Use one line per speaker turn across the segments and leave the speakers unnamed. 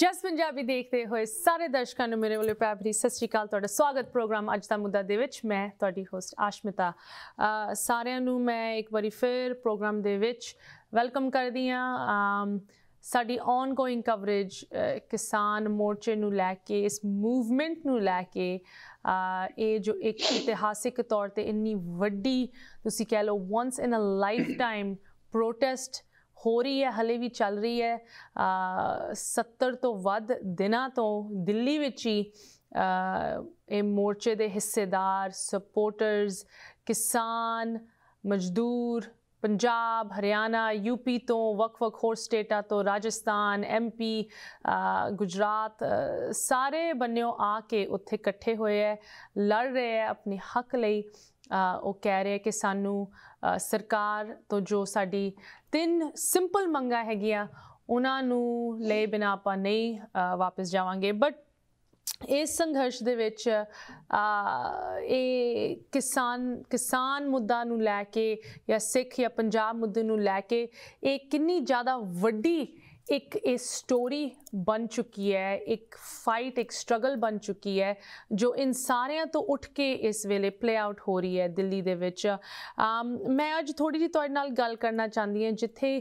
ਜਸ ਪੰਜਾਬੀ ਦੇਖਦੇ ਹੋਏ ਸਾਰੇ ਦਰਸ਼ਕਾਂ ਨੂੰ ਮੇਰੇ ਵੱਲੋਂ ਪਿਆਰ ਭਰੀ ਸਤਿ ਸ਼੍ਰੀ ਅਕਾਲ ਤੁਹਾਡਾ ਸਵਾਗਤ ਪ੍ਰੋਗਰਾਮ ਅੱਜ ਦਾ ਮੁੱਦਾ ਦੇ ਵਿੱਚ ਮੈਂ ਤੁਹਾਡੀ ਹੋਸਟ ਆਸ਼ਮਿਤਾ ਸਾਰਿਆਂ ਨੂੰ ਮੈਂ ਇੱਕ ਵਾਰੀ ਫਿਰ ਪ੍ਰੋਗਰਾਮ ਦੇ ਵਿੱਚ ਵੈਲਕਮ ਕਰਦੀ ਆ ਸਾਡੀ ਔਨਗੋਇੰਗ ਕਵਰੇਜ ਕਿਸਾਨ ਮੋਰਚੇ ਨੂੰ ਲੈ ਕੇ ਇਸ ਮੂਵਮੈਂਟ ਨੂੰ ਲੈ ਕੇ ਇਹ ਜੋ ਇੱਕ ਇਤਿਹਾਸਿਕ ਤੌਰ ਤੇ ਇੰਨੀ ਵੱਡੀ ਤੁਸੀਂ ਕਹਿ ਲਓ once in a lifetime protest ਹੋ ਰਹੀ ਹੈ ਹਲੇ ਵੀ ਚੱਲ ਰਹੀ ਹੈ 70 ਤੋਂ ਵੱਧ ਦਿਨਾਂ ਤੋਂ ਦਿੱਲੀ ਵਿੱਚ ਹੀ ਇਹ ਮੋਰਚੇ ਦੇ ਹਿੱਸੇਦਾਰ ਸਪੋਰਟਰਸ ਕਿਸਾਨ ਮਜ਼ਦੂਰ ਪੰਜਾਬ ਹਰਿਆਣਾ ਯੂਪੀ ਤੋਂ ਵੱਖ-ਵੱਖ ਹੋਰ ਸਟੇਟਾਂ ਤੋਂ ਰਾਜਸਥਾਨ ਐਮਪੀ ਗੁਜਰਾਤ ਸਾਰੇ ਬੰਨਿਓ ਆ ਕੇ ਉੱਥੇ ਇਕੱਠੇ ਹੋਏ ਐ ਲੜ ਰਹੇ ਐ ਆਪਣੇ ਹੱਕ ਲਈ ਉਹ ਕਹਿ ਰਹੇ ਕਿ ਸਾਨੂੰ ਸਰਕਾਰ ਤੋਂ ਜੋ ਸਾਡੀ ਤਿੰਨ ਸਿੰਪਲ ਮੰਗਾ ਹੈਗੀਆਂ ਉਹਨਾਂ ਨੂੰ ਲੈ ਬਿਨਾ ਆਪਾਂ ਨਹੀਂ ਵਾਪਸ ਜਾਵਾਂਗੇ ਬਟ ਇਸ ਸੰਘਰਸ਼ ਦੇ ਵਿੱਚ ਆ ਇਹ ਕਿਸਾਨ ਕਿਸਾਨ ਮੁੱਦਾ ਨੂੰ ਲੈ ਕੇ ਜਾਂ ਸਿੱਖ ਜਾਂ ਪੰਜਾਬ ਮੁੱਦੇ ਨੂੰ ਲੈ ਕੇ ਇਹ ਕਿੰਨੀ ਜ਼ਿਆਦਾ ਵੱਡੀ ਇੱਕ ਇਹ ਸਟੋਰੀ ਬਣ ਚੁੱਕੀ ਹੈ ਇੱਕ ਫਾਈਟ ਇੱਕ ਸਟਰਗਲ ਬਣ ਚੁੱਕੀ ਹੈ ਜੋ ਇਨ ਸਾਰਿਆਂ ਤੋਂ ਉੱਠ ਕੇ ਇਸ ਵੇਲੇ ਪਲੇ ਆਊਟ ਹੋ ਰਹੀ ਹੈ ਦਿੱਲੀ ਦੇ ਵਿੱਚ ਮੈਂ ਅੱਜ ਥੋੜੀ ਜਿਹੀ ਤੁਹਾਡੇ ਨਾਲ ਗੱਲ ਕਰਨਾ ਚਾਹੁੰਦੀ ਹਾਂ ਜਿੱਥੇ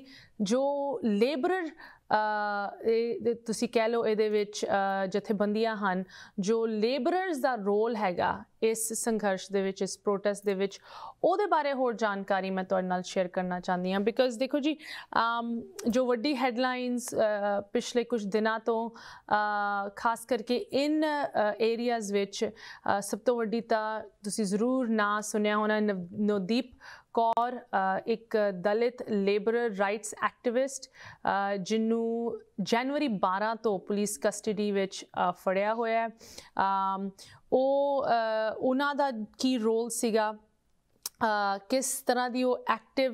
ਜੋ ਲੇਬਰਰ ਇਹ ਤੁਸੀਂ ਕਹਿ ਲਓ ਇਹਦੇ ਵਿੱਚ ਜਥੇਬੰਦੀਆਂ ਹਨ ਜੋ ਲੇਬਰਰਸ ਦਾ ਰੋਲ ਹੈਗਾ ਇਸ ਸੰਘਰਸ਼ ਦੇ ਵਿੱਚ ਇਸ ਪ੍ਰੋਟੈਸਟ ਦੇ ਵਿੱਚ ਉਹਦੇ ਬਾਰੇ ਹੋਰ ਜਾਣਕਾਰੀ ਮੈਂ ਤੁਹਾਡੇ ਨਾਲ ਸ਼ੇਅਰ ਕਰਨਾ ਚਾਹੁੰਦੀ ਹਾਂ ਬਿਕਾਜ਼ ਦੇਖੋ ਜੀ ਜੋ ਵੱਡੀ ਹੈਡਲਾਈਨਸ ਪਿਛਲੇ ਕੁਝ ਦਿਨਾਂ ਤੋਂ ਖਾਸ ਕਰਕੇ ਇਨ ਏਰੀਆਜ਼ ਵਿੱਚ ਸਭ ਤੋਂ ਵੱਡੀ ਤਾਂ ਤੁਸੀਂ ਜ਼ਰੂਰ ਨਾਂ ਸੁਣਿਆ ਹੋਣਾ ਨਵਦੀਪ ਕੌਰ ਇੱਕ ਦਲਿਤ ਲੇਬਰਰ ਰਾਈਟਸ ਐਕਟਿਵਿਸਟ ਜਿਨੂੰ ਜਨਵਰੀ 12 ਤੋਂ ਪੁਲਿਸ ਕਸਟਡੀ ਵਿੱਚ ਫੜਿਆ ਹੋਇਆ ਹੈ ਉਹ ਉਹਨਾਂ ਦਾ ਕੀ ਰੋਲ ਸੀਗਾ ਕਿਸ ਤਰ੍ਹਾਂ ਦੀ ਉਹ ਐਕਟਿਵ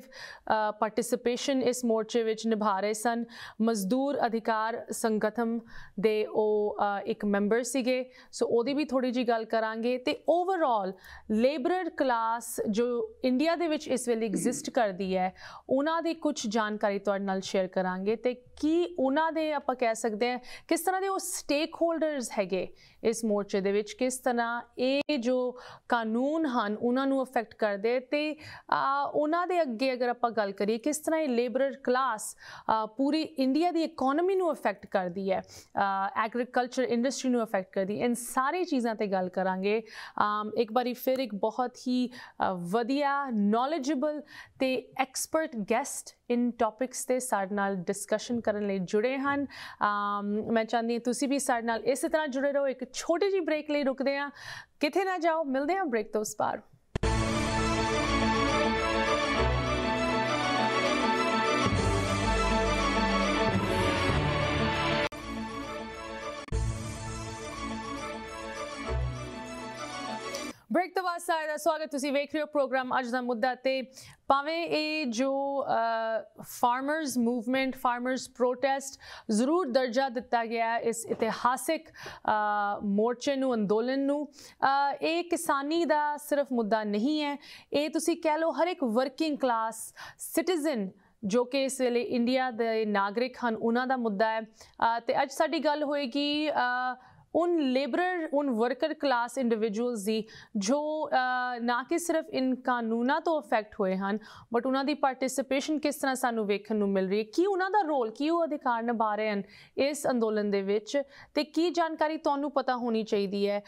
ਪਾਰਟਿਸਿਪੇਸ਼ਨ ਇਸ ਮੋਰਚੇ ਵਿੱਚ ਨਿਭਾ ਰਹੇ ਸਨ ਮਜ਼ਦੂਰ ਅਧਿਕਾਰ ਸੰਗਠਨ ਦੇ ਉਹ ਇੱਕ ਮੈਂਬਰ ਸੀਗੇ ਸੋ ਉਹਦੀ ਵੀ ਥੋੜੀ ਜੀ ਗੱਲ ਕਰਾਂਗੇ ਤੇ ਓਵਰਆਲ ਲੇਬਰਰ ਕਲਾਸ ਜੋ ਇੰਡੀਆ ਦੇ ਵਿੱਚ ਇਸ ਵੇਲੇ ਐਗਜ਼ਿਸਟ ਕਰਦੀ ਹੈ ਉਹਨਾਂ ਦੀ ਕੁਝ ਜਾਣਕਾਰੀ ਤੁਹਾਡੇ ਨਾਲ ਸ਼ੇਅਰ ਕਰਾਂਗੇ ਤੇ ਕੀ ਉਹਨਾਂ ਦੇ ਆਪਾਂ ਕਹਿ ਸਕਦੇ ਹਾਂ ਕਿਸ ਤਰ੍ਹਾਂ ਦੇ ਉਹ ਸਟੇਕ ਹੋਲਡਰਸ ਹੈਗੇ ਇਸ ਮੋਰਚੇ ਦੇ ਵਿੱਚ ਕਿਸ ਤਰ੍ਹਾਂ ਇਹ ਜੋ ਕਾਨੂੰਨ ਹਨ ਉਹਨਾਂ ਨੂੰ ਅਫੈਕਟ ਕਰਦੇ ਤੇ ਉਹਨਾਂ ਦੇ ਅੱਗੇ ਅਗਰ ਆਪਾਂ ਗੱਲ ਕਰੀਏ ਕਿਸ ਤਰ੍ਹਾਂ ਇਹ ਲੇਬਰਰ ਕਲਾਸ ਪੂਰੀ ਇੰਡੀਆ ਦੀ ਇਕਨੋਮੀ ਨੂੰ ਅਫੈਕਟ ਕਰਦੀ ਹੈ ਐਗਰੀਕਲਚਰ ਇੰਡਸਟਰੀ ਨੂੰ ਅਫੈਕਟ ਕਰਦੀ ਹੈ ਇਨ ਸਾਰੀ ਚੀਜ਼ਾਂ ਤੇ ਗੱਲ ਕਰਾਂਗੇ ਇੱਕ ਵਾਰੀ ਫਿਰ ਇੱਕ ਬਹੁਤ ਹੀ ਵਧੀਆ ਨੌਲੇਜੇਬਲ ਤੇ ਐਕਸਪਰਟ ਗੈਸਟ ਇਨ ਟੌਪਿਕਸ ਤੇ ਸਾਡੇ ਨਾਲ ਡਿਸਕਸ਼ਨ ਕਰਨ ਲਈ ਜੁੜੇ ਹਨ ਮੈਂ ਚਾਹੁੰਦੀ ਹਾਂ ਤੁਸੀਂ ਵੀ ਸਾਡੇ ਨਾਲ ਇਸੇ ਤਰ੍ਹਾਂ ਜੁੜੇ ਰਹੋ ਇੱਕ ਛੋਟੀ ਜੀ ਬ੍ਰੇਕ ਲਈ ਰੁਕਦੇ ਹਾਂ ਕਿਥੇ ਨਾ ਜਾਓ ਮਿਲਦੇ ਹਾਂ ਬ੍ਰੇਕ ਤੋਂ ਉਸ ਪਾਰ ਬ੍ਰੇਕ ਤੋਂ ਬਾਅਦ ਦਾ ਸਵਾਗਤ ਤੁਸੀਂ ਵੇਖ ਰਹੇ ਹੋ ਪ੍ਰੋਗਰਾਮ ਅੱਜ ਦਾ ਮੁੱਦਾ ਤੇ ਪਾਵੇਂ ਇਹ ਜੋ ਫਾਰਮਰਸ ਮੂਵਮੈਂਟ ਫਾਰਮਰਸ ਪ੍ਰੋਟੈਸਟ ਜ਼ਰੂਰ ਦਰਜਾ ਦਿੱਤਾ ਗਿਆ ਇਸ ਇਤਿਹਾਸਿਕ ਮੋਰਚੇ ਨੂੰ ਅੰਦੋਲਨ ਨੂੰ ਇਹ ਕਿਸਾਨੀ ਦਾ ਸਿਰਫ ਮੁੱਦਾ ਨਹੀਂ ਹੈ ਇਹ ਤੁਸੀਂ ਕਹਿ ਲਓ ਹਰ ਇੱਕ ਵਰਕਿੰਗ ਕਲਾਸ ਸਿਟੀਜ਼ਨ ਜੋ ਕਿ ਇਸ ਵੇਲੇ ਇੰਡੀਆ ਦੇ ਨਾਗਰਿਕ ਹਨ ਉਹਨਾਂ ਦਾ ਮੁੱਦਾ ਹੈ ਤੇ ਅੱਜ ਸਾਡੀ ਗੱਲ ਹੋਏਗੀ उन ਲੇਬਰਰ उन ਵਰਕਰ ਕਲਾਸ ਇੰਡੀਵਿਜੂਅਲਸ ਦੀ ਜੋ ਨਾ ਕਿ ਸਿਰਫ ਇਨ ਕਾਨੂੰਨਾਂ ਤੋਂ ਅਫੈਕਟ ਹੋਏ ਹਨ ਬਟ ਉਹਨਾਂ ਦੀ ਪਾਰਟਿਸਿਪੇਸ਼ਨ ਕਿਸ ਤਰ੍ਹਾਂ ਸਾਨੂੰ ਵੇਖਣ ਨੂੰ ਮਿਲ ਰਹੀ ਹੈ ਕੀ ਉਹਨਾਂ ਦਾ ਰੋਲ ਕੀ ਉਹ ਅਧਿਕਾਰ ਨਿਭਾ ਰਹੇ ਹਨ ਇਸ ਅੰਦੋਲਨ ਦੇ ਵਿੱਚ ਤੇ ਕੀ ਜਾਣਕਾਰੀ ਤੁਹਾਨੂੰ ਪਤਾ ਹੋਣੀ ਚਾਹੀਦੀ ਹੈ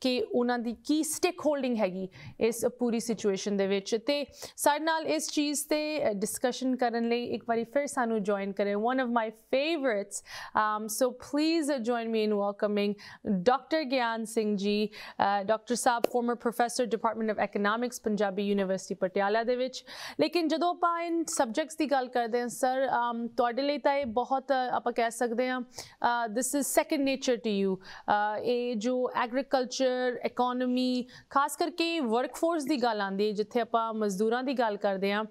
ਕਿ ਉਹਨਾਂ ਦੀ ਕੀ ਸਟੇਕ ਹੋਲਡਿੰਗ ਹੈਗੀ ਇਸ ਪੂਰੀ ਸਿਚੁਏਸ਼ਨ ਦੇ ਵਿੱਚ ਤੇ ਸਾਡੇ ਨਾਲ ਇਸ ਚੀਜ਼ ਤੇ ਡਿਸਕਸ਼ਨ ਕਰਨ ਲਈ ਇੱਕ ਵਾਰੀ ਫਿਰ ਸਾਨੂੰ ਜੁਆਇਨ ਕਰੇ one of my favourites so please join me in welcoming Dr. Gyan Singh ji. Doctor ਸਾਹਿਬ former professor department of economics Punjabi university Patiala ਦੇ ਵਿੱਚ ਲੇਕਿਨ ਜਦੋਂ ਆਪਾਂ ਇਨ ਸਬਜੈਕਟਸ ਦੀ ਗੱਲ ਕਰਦੇ ਹਾਂ ਸਰ ਤੁਹਾਡੇ ਲਈ ਤਾਂ ਇਹ ਬਹੁਤ ਆਪਾਂ ਕਹਿ ਸਕਦੇ ਹਾਂ this is second nature to you ਇਹ ਜੋ ਐਗਰੀਕਲਚਰ ਇਕਨੋਮੀ ਖਾਸ ਕਰਕੇ ਵਰਕਫੋਰਸ ਦੀ ਗੱਲ ਆਂਦੀ ਹੈ ਜਿੱਥੇ ਆਪਾਂ ਮਜ਼ਦੂਰਾਂ ਦੀ ਗੱਲ ਕਰਦੇ ਹਾਂ